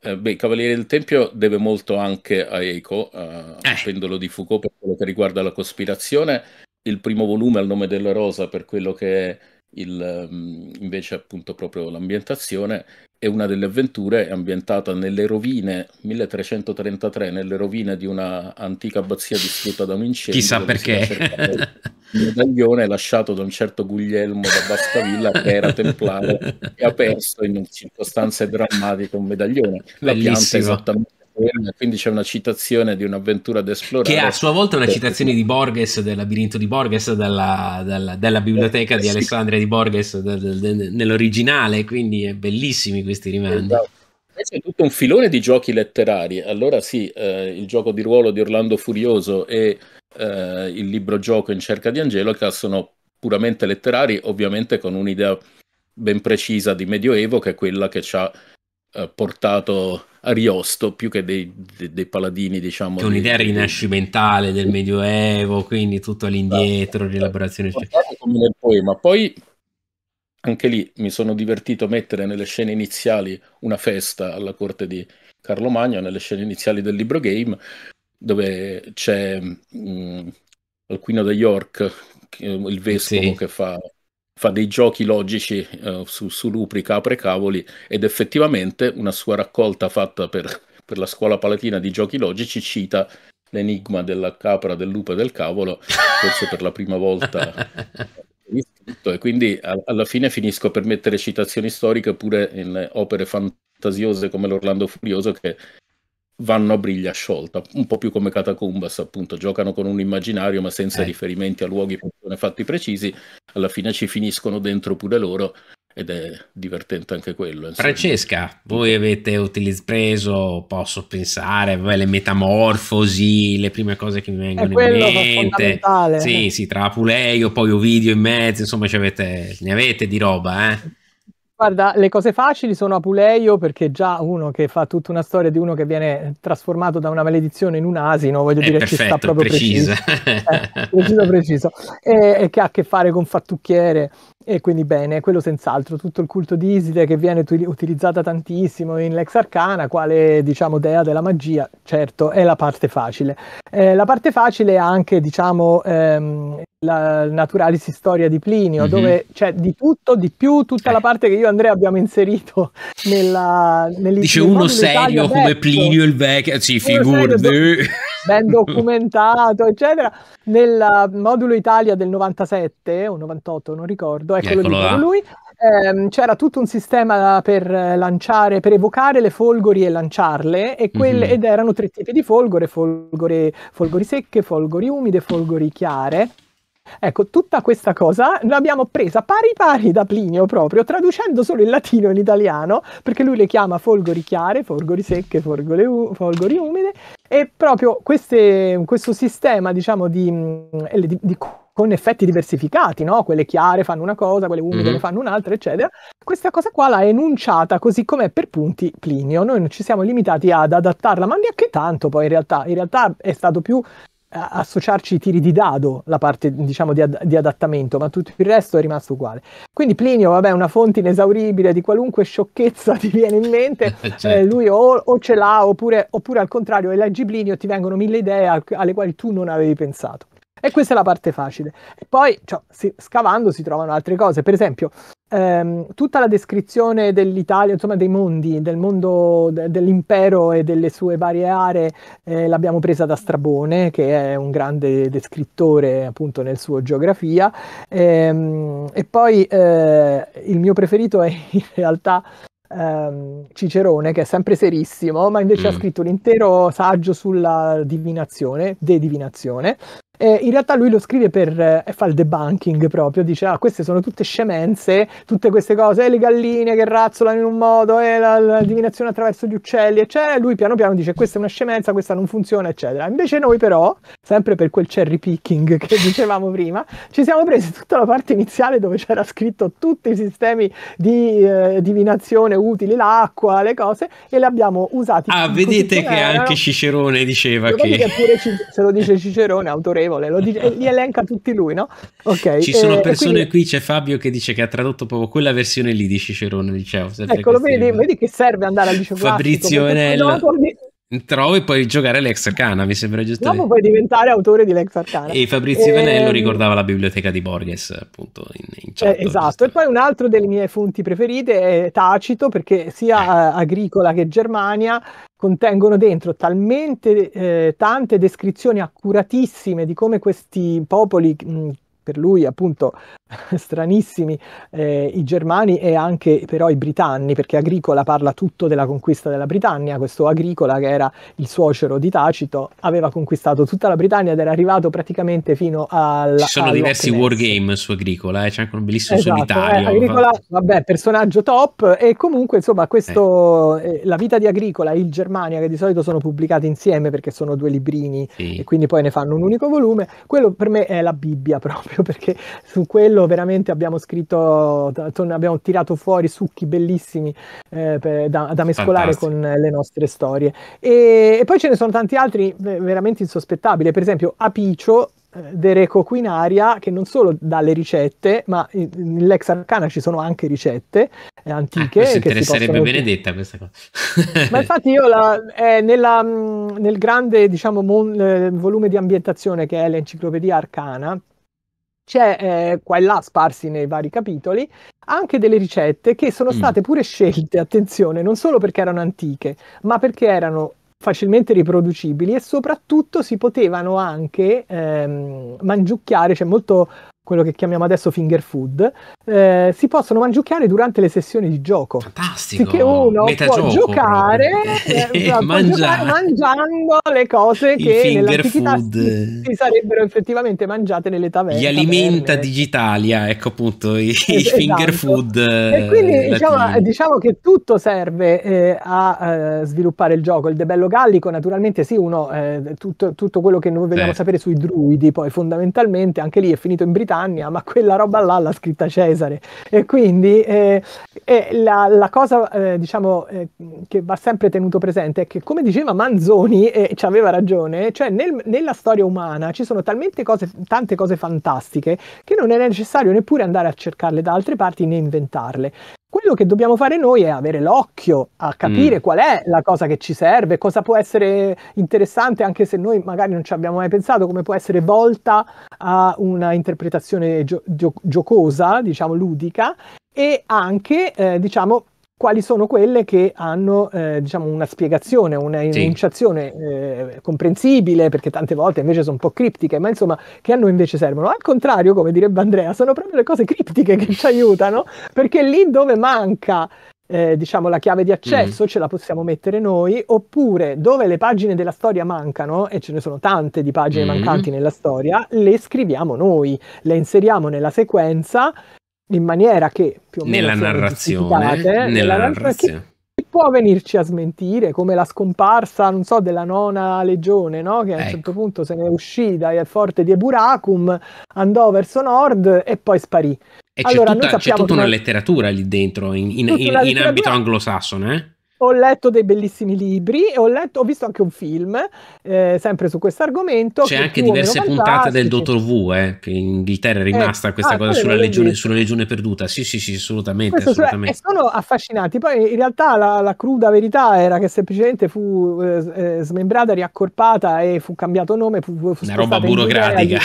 Eh, beh, Cavaliere del Tempio deve molto anche a Eco, a eh. Pendolo di Foucault per quello che riguarda la cospirazione. Il primo volume al nome della rosa per quello che è il, mm, invece appunto proprio l'ambientazione e una delle avventure è ambientata nelle rovine 1333, nelle rovine di una antica abbazia distrutta da un incendio. Chissà perché. Il medaglione lasciato da un certo Guglielmo da Bastavilla che era templare e ha perso in circostanze drammatiche un medaglione. La Bellissimo. pianta esattamente quindi c'è una citazione di un'avventura da esplorare. Che a sua volta è una citazione di Borges, del labirinto di Borges, dalla, dalla, dalla biblioteca eh, di sì. Alessandria di Borges da, da, da, nell'originale, quindi è bellissimi questi rimandi. Esatto. è tutto un filone di giochi letterari. Allora sì, eh, il gioco di ruolo di Orlando Furioso e eh, il libro gioco in cerca di Angelica sono puramente letterari, ovviamente con un'idea ben precisa di Medioevo, che è quella che ci ha eh, portato a Riosto più che dei, dei, dei paladini, diciamo. Che un'idea dei, rinascimentale del Medioevo, quindi tutto all'indietro, esatto. rielaborazione. Come nel poema. Poi anche lì mi sono divertito a mettere nelle scene iniziali una festa alla corte di Carlo Magno, nelle scene iniziali del libro Game, dove c'è mh, mm, Alquino da York, il vescovo sì. che fa fa dei giochi logici eh, su, su Luprica, apre cavoli ed effettivamente una sua raccolta fatta per, per la scuola palatina di giochi logici cita l'enigma della capra, del lupo e del cavolo, forse per la prima volta e quindi a- alla fine finisco per mettere citazioni storiche pure in opere fantasiose come l'Orlando Furioso che vanno a briglia sciolta, un po' più come Catacumbas, appunto, giocano con un immaginario ma senza eh. riferimenti a luoghi e fatti precisi, alla fine ci finiscono dentro pure loro ed è divertente anche quello. Insomma. Francesca, voi avete utilizz- preso, posso pensare, vabbè, le metamorfosi, le prime cose che mi vengono in mente. Sì, sì, tra Puleio, poi Ovidio in mezzo, insomma, avete, ne avete di roba, eh? Guarda, le cose facili sono Apuleio perché già uno che fa tutta una storia di uno che viene trasformato da una maledizione in un asino, voglio È eh, dire, perfetto, ci sta proprio preciso. Preciso, eh, preciso, preciso. E, e, che ha a che fare con fattucchiere e quindi bene, quello senz'altro, tutto il culto di Iside che viene tu- utilizzata tantissimo in Lex Arcana, quale diciamo dea della magia, certo è la parte facile. Eh, la parte facile è anche diciamo ehm, la Naturalis Storia di Plinio, mm-hmm. dove c'è di tutto, di più, tutta la eh. parte che io e Andrea abbiamo inserito nella, Dice uno serio come Plinio il Vecchio, sì, figurati. ben documentato, eccetera. Nel modulo Italia del 97 o 98, non ricordo, eccolo Eccolo lì, lui, ehm, c'era tutto un sistema per lanciare, per evocare le folgori e lanciarle, e quelle, mm-hmm. ed erano tre tipi di folgore, folgore, folgori secche, folgori umide, folgori chiare. Ecco, tutta questa cosa l'abbiamo presa pari pari da Plinio proprio, traducendo solo il latino in italiano, perché lui le chiama folgori chiare, folgori secche, folgori, folgori umide, e proprio queste, questo sistema, diciamo, di, eh, di, di con effetti diversificati, no? Quelle chiare fanno una cosa, quelle umide mm-hmm. ne fanno un'altra, eccetera. Questa cosa qua l'ha enunciata così com'è per punti Plinio. Noi non ci siamo limitati ad adattarla, ma neanche tanto poi in realtà. In realtà è stato più associarci i tiri di dado, la parte diciamo di, ad- di, adattamento, ma tutto il resto è rimasto uguale. Quindi Plinio, vabbè, una fonte inesauribile di qualunque sciocchezza ti viene in mente, eh, certo. eh, lui o, o, ce l'ha oppure, oppure al contrario, leggi Plinio e ti vengono mille idee al- alle quali tu non avevi pensato. E questa è la parte facile. E poi, cioè, si, scavando, si trovano altre cose. Per esempio, ehm, tutta la descrizione dell'Italia, insomma, dei mondi, del mondo de, dell'impero e delle sue varie aree, eh, l'abbiamo presa da Strabone, che è un grande descrittore appunto nel suo geografia. Ehm, e poi eh, il mio preferito è in realtà. Ehm, Cicerone, che è sempre serissimo, ma invece mm. ha scritto un intero saggio sulla divinazione, de divinazione, eh, in realtà lui lo scrive per, eh, fa il debunking proprio, dice ah queste sono tutte scemenze, tutte queste cose, eh, le galline che razzolano in un modo, eh, la, la divinazione attraverso gli uccelli, eccetera, e lui piano piano dice questa è una scemenza, questa non funziona, eccetera. Invece noi però, sempre per quel cherry picking che dicevamo prima, ci siamo presi tutta la parte iniziale dove c'era scritto tutti i sistemi di eh, divinazione utili, l'acqua, le cose, e le abbiamo usate. Ah, vedete che erano. anche Cicerone diceva che... che pure Cic- se lo dice Cicerone, autore colpevole, lo dice, li elenca tutti lui, no? Okay, Ci sono eh, persone, quindi... qui c'è Fabio che dice che ha tradotto proprio quella versione lì di Cicerone, diciamo. Ecco, lo vedi, vedi, che serve andare al liceo Fabrizio Enello. Trovi poi giocare Lex Arcana, mi sembra giusto. Dopo puoi diventare autore di Lex Arcana. E Fabrizio e... Ehm, Venello ricordava la biblioteca di Borges, appunto, in, in chat, eh, esatto, e poi un altro delle mie fonti preferite è Tacito, perché sia eh, Agricola che Germania contengono dentro talmente eh, tante descrizioni accuratissime di come questi popoli mh, per lui appunto stranissimi eh, i germani e anche però i britanni, perché Agricola parla tutto della conquista della Britannia, questo Agricola che era il suocero di Tacito aveva conquistato tutta la Britannia ed era arrivato praticamente fino al... Ci sono diversi wargame su Agricola, eh? c'è anche un bellissimo esatto, eh, solitario. Eh, Agricola, vabbè, personaggio top e comunque insomma questo, eh. Eh, la vita di Agricola e il Germania che di solito sono pubblicati insieme perché sono due librini sì. e quindi poi ne fanno un unico volume, quello per me è la Bibbia proprio proprio perché su quello veramente abbiamo scritto, abbiamo tirato fuori succhi bellissimi eh, per, da, da, mescolare Fantastico. con le nostre storie. E, e poi ce ne sono tanti altri veramente insospettabili, per esempio Apicio eh, De Reco Quinaria che non solo dà le ricette, ma nell'ex arcana ci sono anche ricette eh, antiche. Ah, questo che interesserebbe Benedetta questa cosa. ma infatti io la, eh, nella, nel grande diciamo, mon, eh, volume di ambientazione che è l'enciclopedia arcana, c'è eh, qua e là sparsi nei vari capitoli anche delle ricette che sono mm. state pure scelte, attenzione, non solo perché erano antiche, ma perché erano facilmente riproducibili e soprattutto si potevano anche ehm, mangiucchiare, cioè molto quello che chiamiamo adesso finger food, eh, si possono mangiucchiare durante le sessioni di gioco. Fantastico! Sì che uno può giocare, eh, Mangia. giocare, mangiando le cose che nell'antichità si, si, sarebbero effettivamente mangiate nelle taverne. Gli alimenta digitalia, eh, ecco appunto, i, esatto. i finger esatto. food. E quindi eh, diciamo, diciamo, che tutto serve eh, a eh, sviluppare il gioco. Il debello gallico naturalmente sì, uno, tutto, tutto, quello che noi vogliamo sapere sui druidi, poi fondamentalmente anche lì è finito in Britannia Britannia, ma quella roba là l'ha scritta Cesare. E quindi eh, la, la, cosa, eh, diciamo, eh, che va sempre tenuto presente è che, come diceva Manzoni, e ci aveva ragione, cioè nel, nella storia umana ci sono talmente cose, tante cose fantastiche che non è necessario neppure andare a cercarle da altre parti né inventarle. Quello che dobbiamo fare noi è avere l'occhio a capire mm. qual è la cosa che ci serve, cosa può essere interessante anche se noi magari non ci abbiamo mai pensato, come può essere volta a una interpretazione gio- gio- giocosa, diciamo ludica, e anche eh, diciamo quali sono quelle che hanno eh, diciamo una spiegazione, un'enunciazione sì. eh, comprensibile, perché tante volte invece sono un po' criptiche, ma insomma che a noi invece servono. Al contrario, come direbbe Andrea, sono proprio le cose criptiche che ci aiutano, perché lì dove manca eh, diciamo la chiave di mm. accesso mm ce la possiamo mettere noi oppure dove le pagine della storia mancano e ce ne sono tante di pagine mm mancanti nella storia le scriviamo noi le inseriamo nella sequenza in maniera che più o meno nella narrazione, nella, nella narrazione può venirci a smentire come la scomparsa, non so, della nona legione, no? che a ecco. un certo punto se ne uscì dal forte di Eburacum, andò verso nord e poi sparì. E allora, c'è, tutta, c'è tutta una letteratura lì dentro, in, in, in, in ambito anglosassone. Eh? ho letto dei bellissimi libri e ho, letto, ho visto anche un film eh, sempre su questo argomento. C'è anche diverse puntate del Dottor V, eh, che in Inghilterra è eh, rimasta eh, questa ah, cosa sulla legione, sulla legione, perduta. Sì, sì, sì, assolutamente. Cioè, assolutamente. Cioè, sono affascinanti. Poi in realtà la, la cruda verità era che semplicemente fu eh, eh smembrata, riaccorpata e fu cambiato nome. Fu, fu Una roba burocratica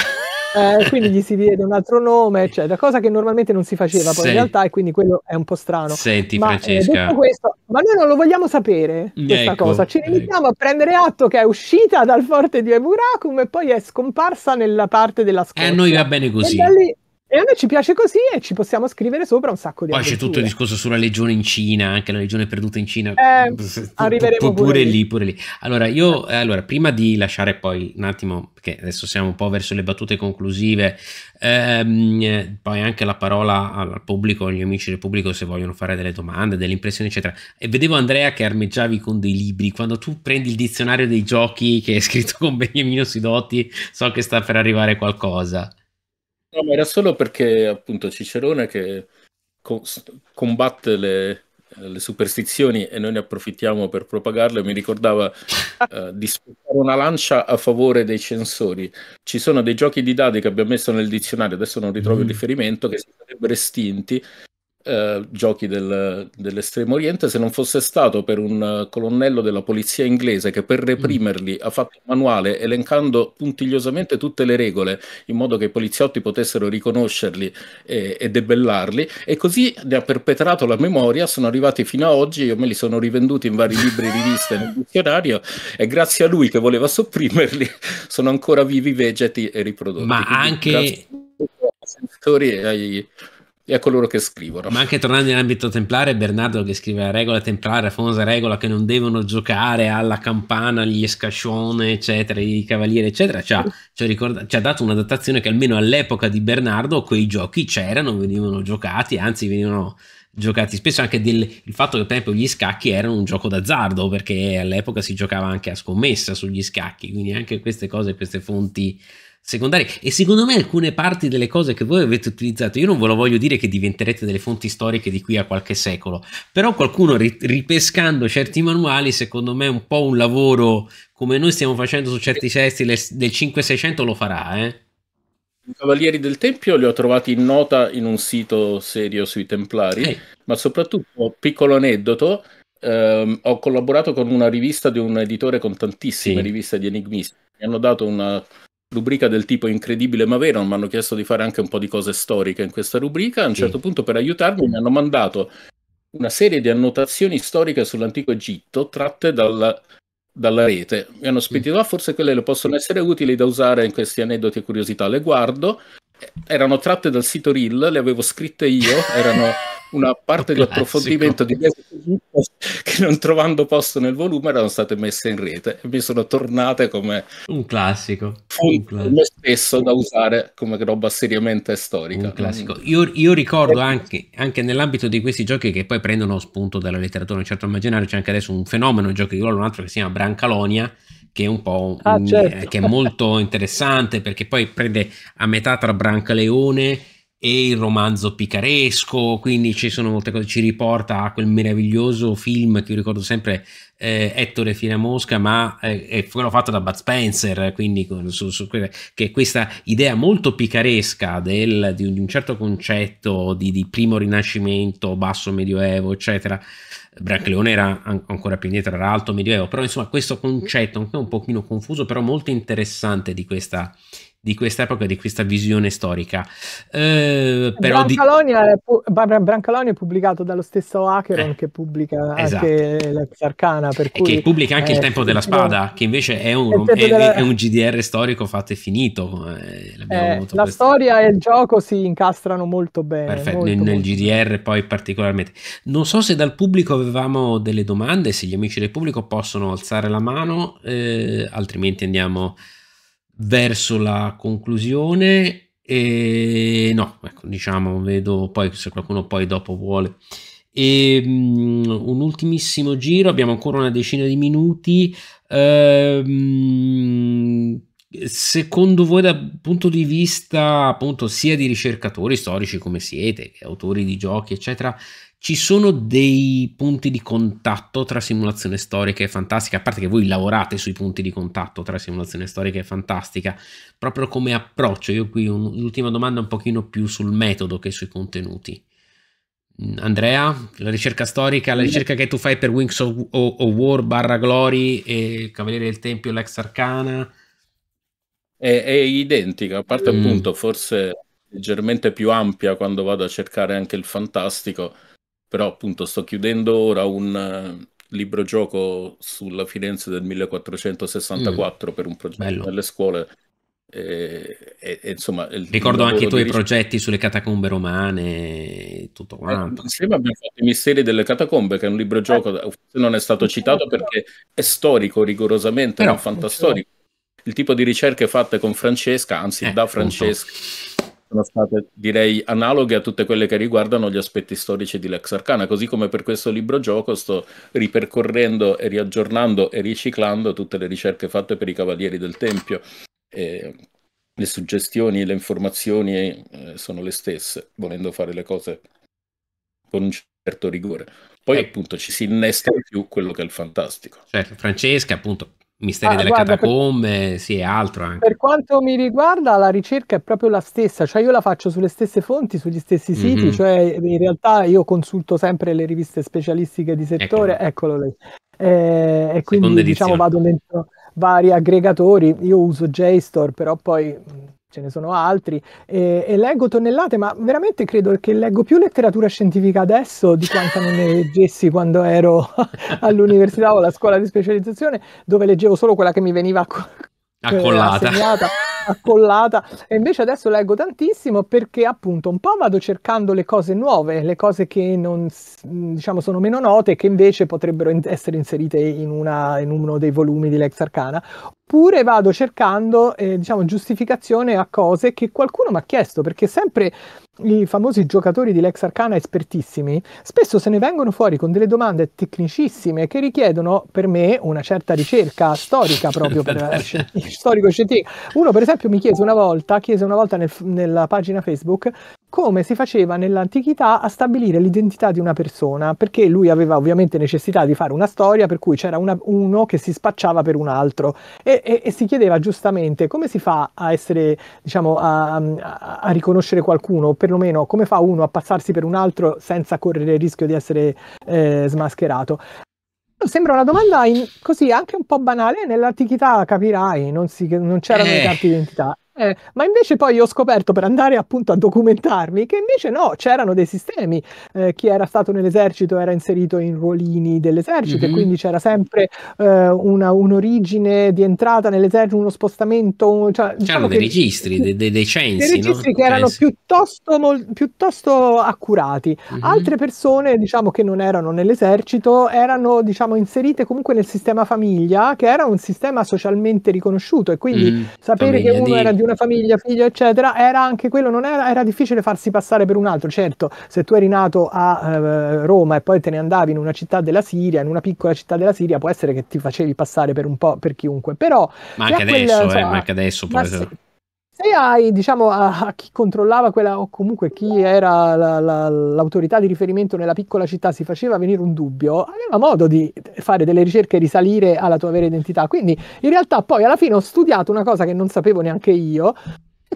eh, quindi gli si diede un altro nome, eccetera, cosa che normalmente non si faceva poi sì. in realtà e quindi quello è un po' strano. Senti ma, eh, Francesca. Eh, questo, ma noi non lo vogliamo sapere questa ecco, cosa, ci ecco. limitiamo ecco. a prendere atto che è uscita dal forte di Eburacum e poi è scomparsa nella parte della eh, scuola. E a noi va bene così. E da lì, e a noi ci piace così e ci possiamo scrivere sopra un sacco di cose. Poi avventure. c'è tutto il discorso sulla legione in Cina, anche la legione perduta in Cina. Eh, arriveremo pure, pure lì. lì. pure lì. Allora, io eh, allora, prima di lasciare poi un attimo, perché adesso siamo un po' verso le battute conclusive, ehm, poi anche la parola al pubblico, agli amici del pubblico se vogliono fare delle domande, delle impressioni, eccetera. E vedevo Andrea che armeggiavi con dei libri. Quando tu prendi il dizionario dei giochi che è scritto con Beniamino Sidotti, so che sta per arrivare qualcosa. No, ma era solo perché appunto Cicerone che co- combatte le, le, superstizioni e noi ne approfittiamo per propagarle, mi ricordava eh, di spostare una lancia a favore dei censori. Ci sono dei giochi di dadi che abbiamo messo nel dizionario, adesso non ritrovo il mm. riferimento, che si sarebbero estinti eh, giochi del, dell'estremo oriente se non fosse stato per un eh, colonnello della polizia inglese che per reprimerli mm. ha fatto un manuale elencando puntigliosamente tutte le regole in modo che i poliziotti potessero riconoscerli e, e debellarli e così ne ha perpetrato la memoria, sono arrivati fino a oggi, io me li sono rivenduti in vari libri, riviste, nel dizionario e grazie a lui che voleva sopprimerli sono ancora vivi, vegeti e riprodotti. Ma Quindi, anche... Ai sensori e ai e a coloro che scrivono. Ma anche tornando in ambito templare, Bernardo che scrive la regola templare, la famosa regola che non devono giocare alla campana, gli escascione, eccetera, i cavalieri, eccetera, ci cioè, ha, ci, ha ricorda- ci ha dato una datazione che almeno all'epoca di Bernardo quei giochi c'erano, venivano giocati, anzi venivano giocati spesso anche del, il fatto che per esempio gli scacchi erano un gioco d'azzardo perché all'epoca si giocava anche a scommessa sugli scacchi quindi anche queste cose queste fonti secondari e secondo me alcune parti delle cose che voi avete utilizzato io non ve lo voglio dire che diventerete delle fonti storiche di qui a qualche secolo però qualcuno ri- ripescando certi manuali secondo me un po' un lavoro come noi stiamo facendo su certi sesti del 5-600 lo farà eh i Cavalieri del Tempio li ho trovati in nota in un sito serio sui Templari, eh. ma soprattutto, piccolo aneddoto, ehm, ho collaborato con una rivista di un editore con tantissime sì. riviste di enigmisti, mi hanno dato una rubrica del tipo incredibile ma vero, mi hanno chiesto di fare anche un po' di cose storiche in questa rubrica, a un certo sì. punto per aiutarmi mi hanno mandato una serie di annotazioni storiche sull'antico Egitto tratte dalla, dalla rete. Mi hanno spedito, ah, forse quelle le possono essere utili da usare in questi aneddoti e curiosità. Le guardo, erano tratte dal sito RIL, le avevo scritte io, erano... una parte di approfondimento di che non trovando posto nel volume erano state messe in rete e mi sono tornate come un classico, un classico. me stesso da usare come roba seriamente storica. Un classico. Io, io ricordo eh, anche, anche, nell'ambito di questi giochi che poi prendono spunto dalla letteratura, un certo immaginario c'è anche adesso un fenomeno, un di ruolo, un altro che si chiama Brancalonia che è un po' ah, certo. Eh, che è molto interessante perché poi prende a metà tra Brancaleone e il romanzo picaresco, quindi ci sono molte cose, ci riporta a quel meraviglioso film che io ricordo sempre eh, Ettore Fina Mosca, ma eh, è quello fatto da Bud Spencer, quindi con, su, su, che questa idea molto picaresca del, di, un, di, un, certo concetto di, di, primo rinascimento, basso medioevo, eccetera. Brancleone era an- ancora più indietro, era alto medioevo, però insomma questo concetto anche un pochino confuso, però molto interessante di questa di quest'epoca, di questa visione storica. Eh, però Brancaloni, di... Brancaloni, è, pubblicato dallo stesso Acheron eh, che pubblica esatto. anche l'ex Arcana. Per cui, che pubblica anche eh, Il Tempo della Spada, che invece è un, è, della... è un GDR storico fatto e finito. Eh, eh, la questo. storia e il gioco si incastrano molto bene. Perfetto, molto, nel, molto. GDR poi particolarmente. Non so se dal pubblico avevamo delle domande, se gli amici del pubblico possono alzare la mano, eh, altrimenti andiamo verso la conclusione e no, ecco, diciamo, vedo poi se qualcuno poi dopo vuole. E, um, un ultimissimo giro, abbiamo ancora una decina di minuti. Ehm, secondo voi dal punto di vista appunto sia di ricercatori storici come siete, autori di giochi eccetera, ci sono dei punti di contatto tra simulazione storica e fantastica, a parte che voi lavorate sui punti di contatto tra simulazione storica e fantastica, proprio come approccio. Io qui un, l'ultima domanda è un pochino più sul metodo che sui contenuti. Mm, Andrea, la ricerca storica, la ricerca che tu fai per Wings of, of, of War, Barra Glory, e Cavaliere del Tempio, Lex Arcana? È, è identica, a parte mm. appunto forse leggermente più ampia quando vado a cercare anche il fantastico, però appunto sto chiudendo ora un eh, libro gioco sulla Firenze del 1464 mm. per un progetto Bello. delle scuole. E, e, e, insomma, Ricordo anche i tuoi ricerca... progetti sulle catacombe romane e tutto eh, quanto. insieme abbiamo fatto I misteri delle catacombe, che è un libro gioco, eh. non è stato citato perché è storico rigorosamente, Però, è un fantastorico. Il tipo di ricerche fatte con Francesca, anzi eh, da Francesca, appunto sono state direi analoghe a tutte quelle che riguardano gli aspetti storici di Lex Arcana, così come per questo libro gioco sto ripercorrendo e riaggiornando e riciclando tutte le ricerche fatte per i Cavalieri del Tempio. Eh, le suggestioni, le informazioni eh, sono le stesse, volendo fare le cose con un certo rigore. Poi eh. appunto ci si innesta più quello che è il fantastico. Certo, Francesca appunto Misteri ah, delle guarda, catacombe, per... sì, e altro anche. Per quanto mi riguarda, la ricerca è proprio la stessa, cioè io la faccio sulle stesse fonti, sugli stessi siti, mm-hmm. cioè in realtà io consulto sempre le riviste specialistiche di settore, eccolo, eccolo lei. Eh, e quindi diciamo vado dentro vari aggregatori, io uso JSTOR, però poi ce ne sono altri, e, e, leggo tonnellate, ma veramente credo che leggo più letteratura scientifica adesso di quanto non ne leggessi quando ero all'università o alla scuola di specializzazione, dove leggevo solo quella che mi veniva eh, accollata. accollata. E invece adesso leggo tantissimo perché appunto un po' vado cercando le cose nuove, le cose che non diciamo sono meno note che invece potrebbero essere inserite in, una, in, uno dei volumi di Lex Arcana oppure vado cercando eh, diciamo, giustificazione a cose che qualcuno mi ha chiesto, perché sempre i famosi giocatori di Lex Arcana espertissimi spesso se ne vengono fuori con delle domande tecnicissime che richiedono per me una certa ricerca storica proprio per certo. storico scientifico. Uno per esempio mi chiese una volta, chiese una volta nel, nella pagina Facebook come si faceva nell'antichità a stabilire l'identità di una persona, perché lui aveva ovviamente necessità di fare una storia per cui c'era una, uno che si spacciava per un altro e, e, e, si chiedeva giustamente come si fa a essere, diciamo, a, a, riconoscere qualcuno, o perlomeno come fa uno a passarsi per un altro senza correre il rischio di essere eh, smascherato. Sembra una domanda in, così anche un po' banale, nell'antichità capirai, non, si, non c'erano eh. le carte d'identità. Eh, ma invece poi ho scoperto per andare appunto a documentarmi che invece no, c'erano dei sistemi. Eh, chi era stato nell'esercito era inserito in ruolini dell'esercito mm-hmm. e mhm. quindi c'era sempre eh, una, un'origine di entrata nell'esercito, uno spostamento. Cioè, c'erano diciamo dei che, registri, dei, dei, dei censi. Dei registri no? che erano piuttosto, mol, piuttosto accurati. Mm-hmm. Altre persone, diciamo, che non erano nell'esercito, erano diciamo inserite comunque nel sistema famiglia, che era un sistema socialmente riconosciuto e quindi mm-hmm. sapere famiglia che uno di... era di una una famiglia, figlio, eccetera, era anche quello, non era, era, difficile farsi passare per un altro. Certo, se tu eri nato a eh, Roma e poi te ne andavi in una città della Siria, in una piccola città della Siria, può essere che ti facevi passare per un po' per chiunque. Però, ma anche adesso, quel, eh, so, ma anche adesso, ma se, se hai, diciamo, a, a chi controllava quella, o comunque chi era la, la, l'autorità di riferimento nella piccola città, si faceva venire un dubbio, aveva modo di fare delle ricerche e risalire alla tua vera identità. Quindi in realtà poi alla fine ho studiato una cosa che non sapevo neanche io,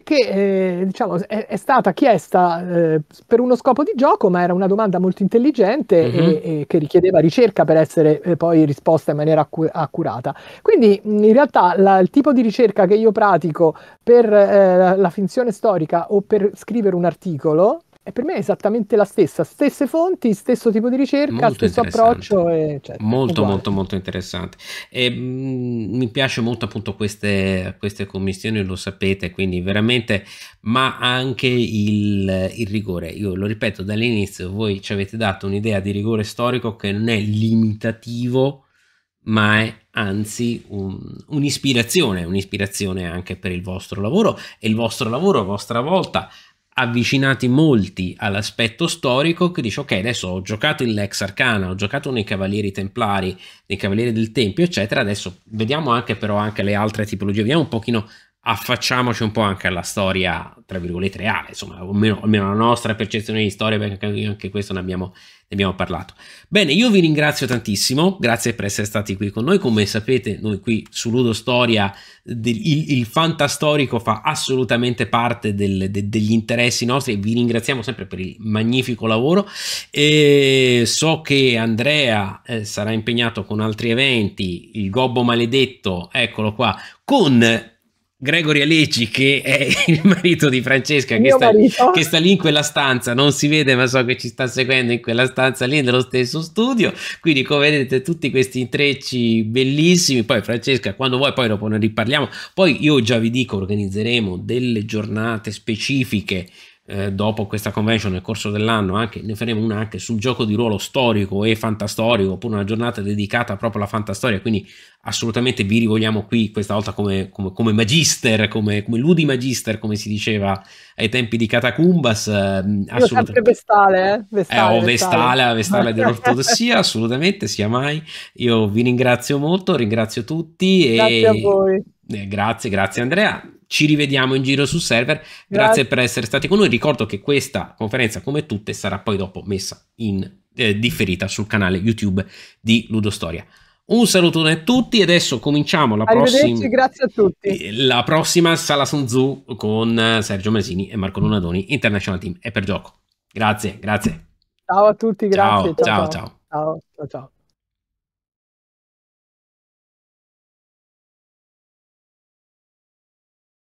che eh, diciamo, è, è, stata chiesta eh, per uno scopo di gioco, ma era una domanda molto intelligente mm-hmm. e, mhm. e, che richiedeva ricerca per essere eh, poi risposta in maniera accu- accurata. Quindi in realtà la, il tipo di ricerca che io pratico per eh, la, la finzione storica o per scrivere un articolo e per me è esattamente la stessa, stesse fonti, stesso tipo di ricerca, molto stesso approccio. E, cioè, molto, uguale. molto, molto interessante. E, mh, mm, mi piace molto appunto queste, queste, commissioni, lo sapete, quindi veramente, ma anche il, il rigore. Io lo ripeto dall'inizio, voi ci avete dato un'idea di rigore storico che non è limitativo, ma è anzi un, un'ispirazione, un'ispirazione anche per il vostro lavoro e il vostro lavoro a vostra volta avvicinati molti all'aspetto storico che dice ok adesso ho giocato il Lex Arcana, ho giocato nei Cavalieri Templari, nei Cavalieri del Tempio eccetera, adesso vediamo anche però anche le altre tipologie, vediamo un pochino affacciamoci un po' anche alla storia, tra virgolette, reale, insomma, almeno, almeno la nostra percezione di storia, perché anche questo ne abbiamo, ne abbiamo, parlato. Bene, io vi ringrazio tantissimo, grazie per essere stati qui con noi, come sapete noi qui su Ludo Storia, il, il fantastorico fa assolutamente parte del, de, degli interessi nostri, vi ringraziamo sempre per il magnifico lavoro e so che Andrea eh, sarà impegnato con altri eventi, il Gobbo Maledetto, eccolo qua, con Gregory Aleci, che è il marito di Francesca, che sta, che sta, lì in quella stanza, non si vede, ma so che ci sta seguendo in quella stanza lì nello stesso studio. Quindi, come vedete, tutti questi intrecci bellissimi. Poi, Francesca, quando vuoi, poi dopo ne riparliamo. Poi io già vi dico: organizzeremo delle giornate specifiche eh, dopo questa convention nel corso dell'anno anche, ne faremo una anche sul gioco di ruolo storico e fantastorico oppure una giornata dedicata proprio alla fantastoria quindi assolutamente vi rivolgiamo qui questa volta come, come, come magister come, come, ludi magister come si diceva ai tempi di Catacumbas eh, assolutamente vestale, eh? vestale, eh, o vestale, vestale dell'ortodossia assolutamente sia mai io vi ringrazio molto ringrazio tutti grazie e... a voi eh, grazie grazie Andrea ci rivediamo in giro su server. Grazie, Grazie per essere stati con noi. Ricordo che questa conferenza, come tutte, sarà poi dopo messa in eh, differita sul canale YouTube di Ludostoria. Un saluto a tutti e adesso cominciamo la prossima, grazie a tutti. Eh, la prossima Sala Sunzu con eh, Sergio Masini e Marco Lunadoni, International Team e per gioco. Grazie, grazie. Ciao a tutti, grazie. ciao, ciao. ciao. ciao. ciao, ciao, ciao.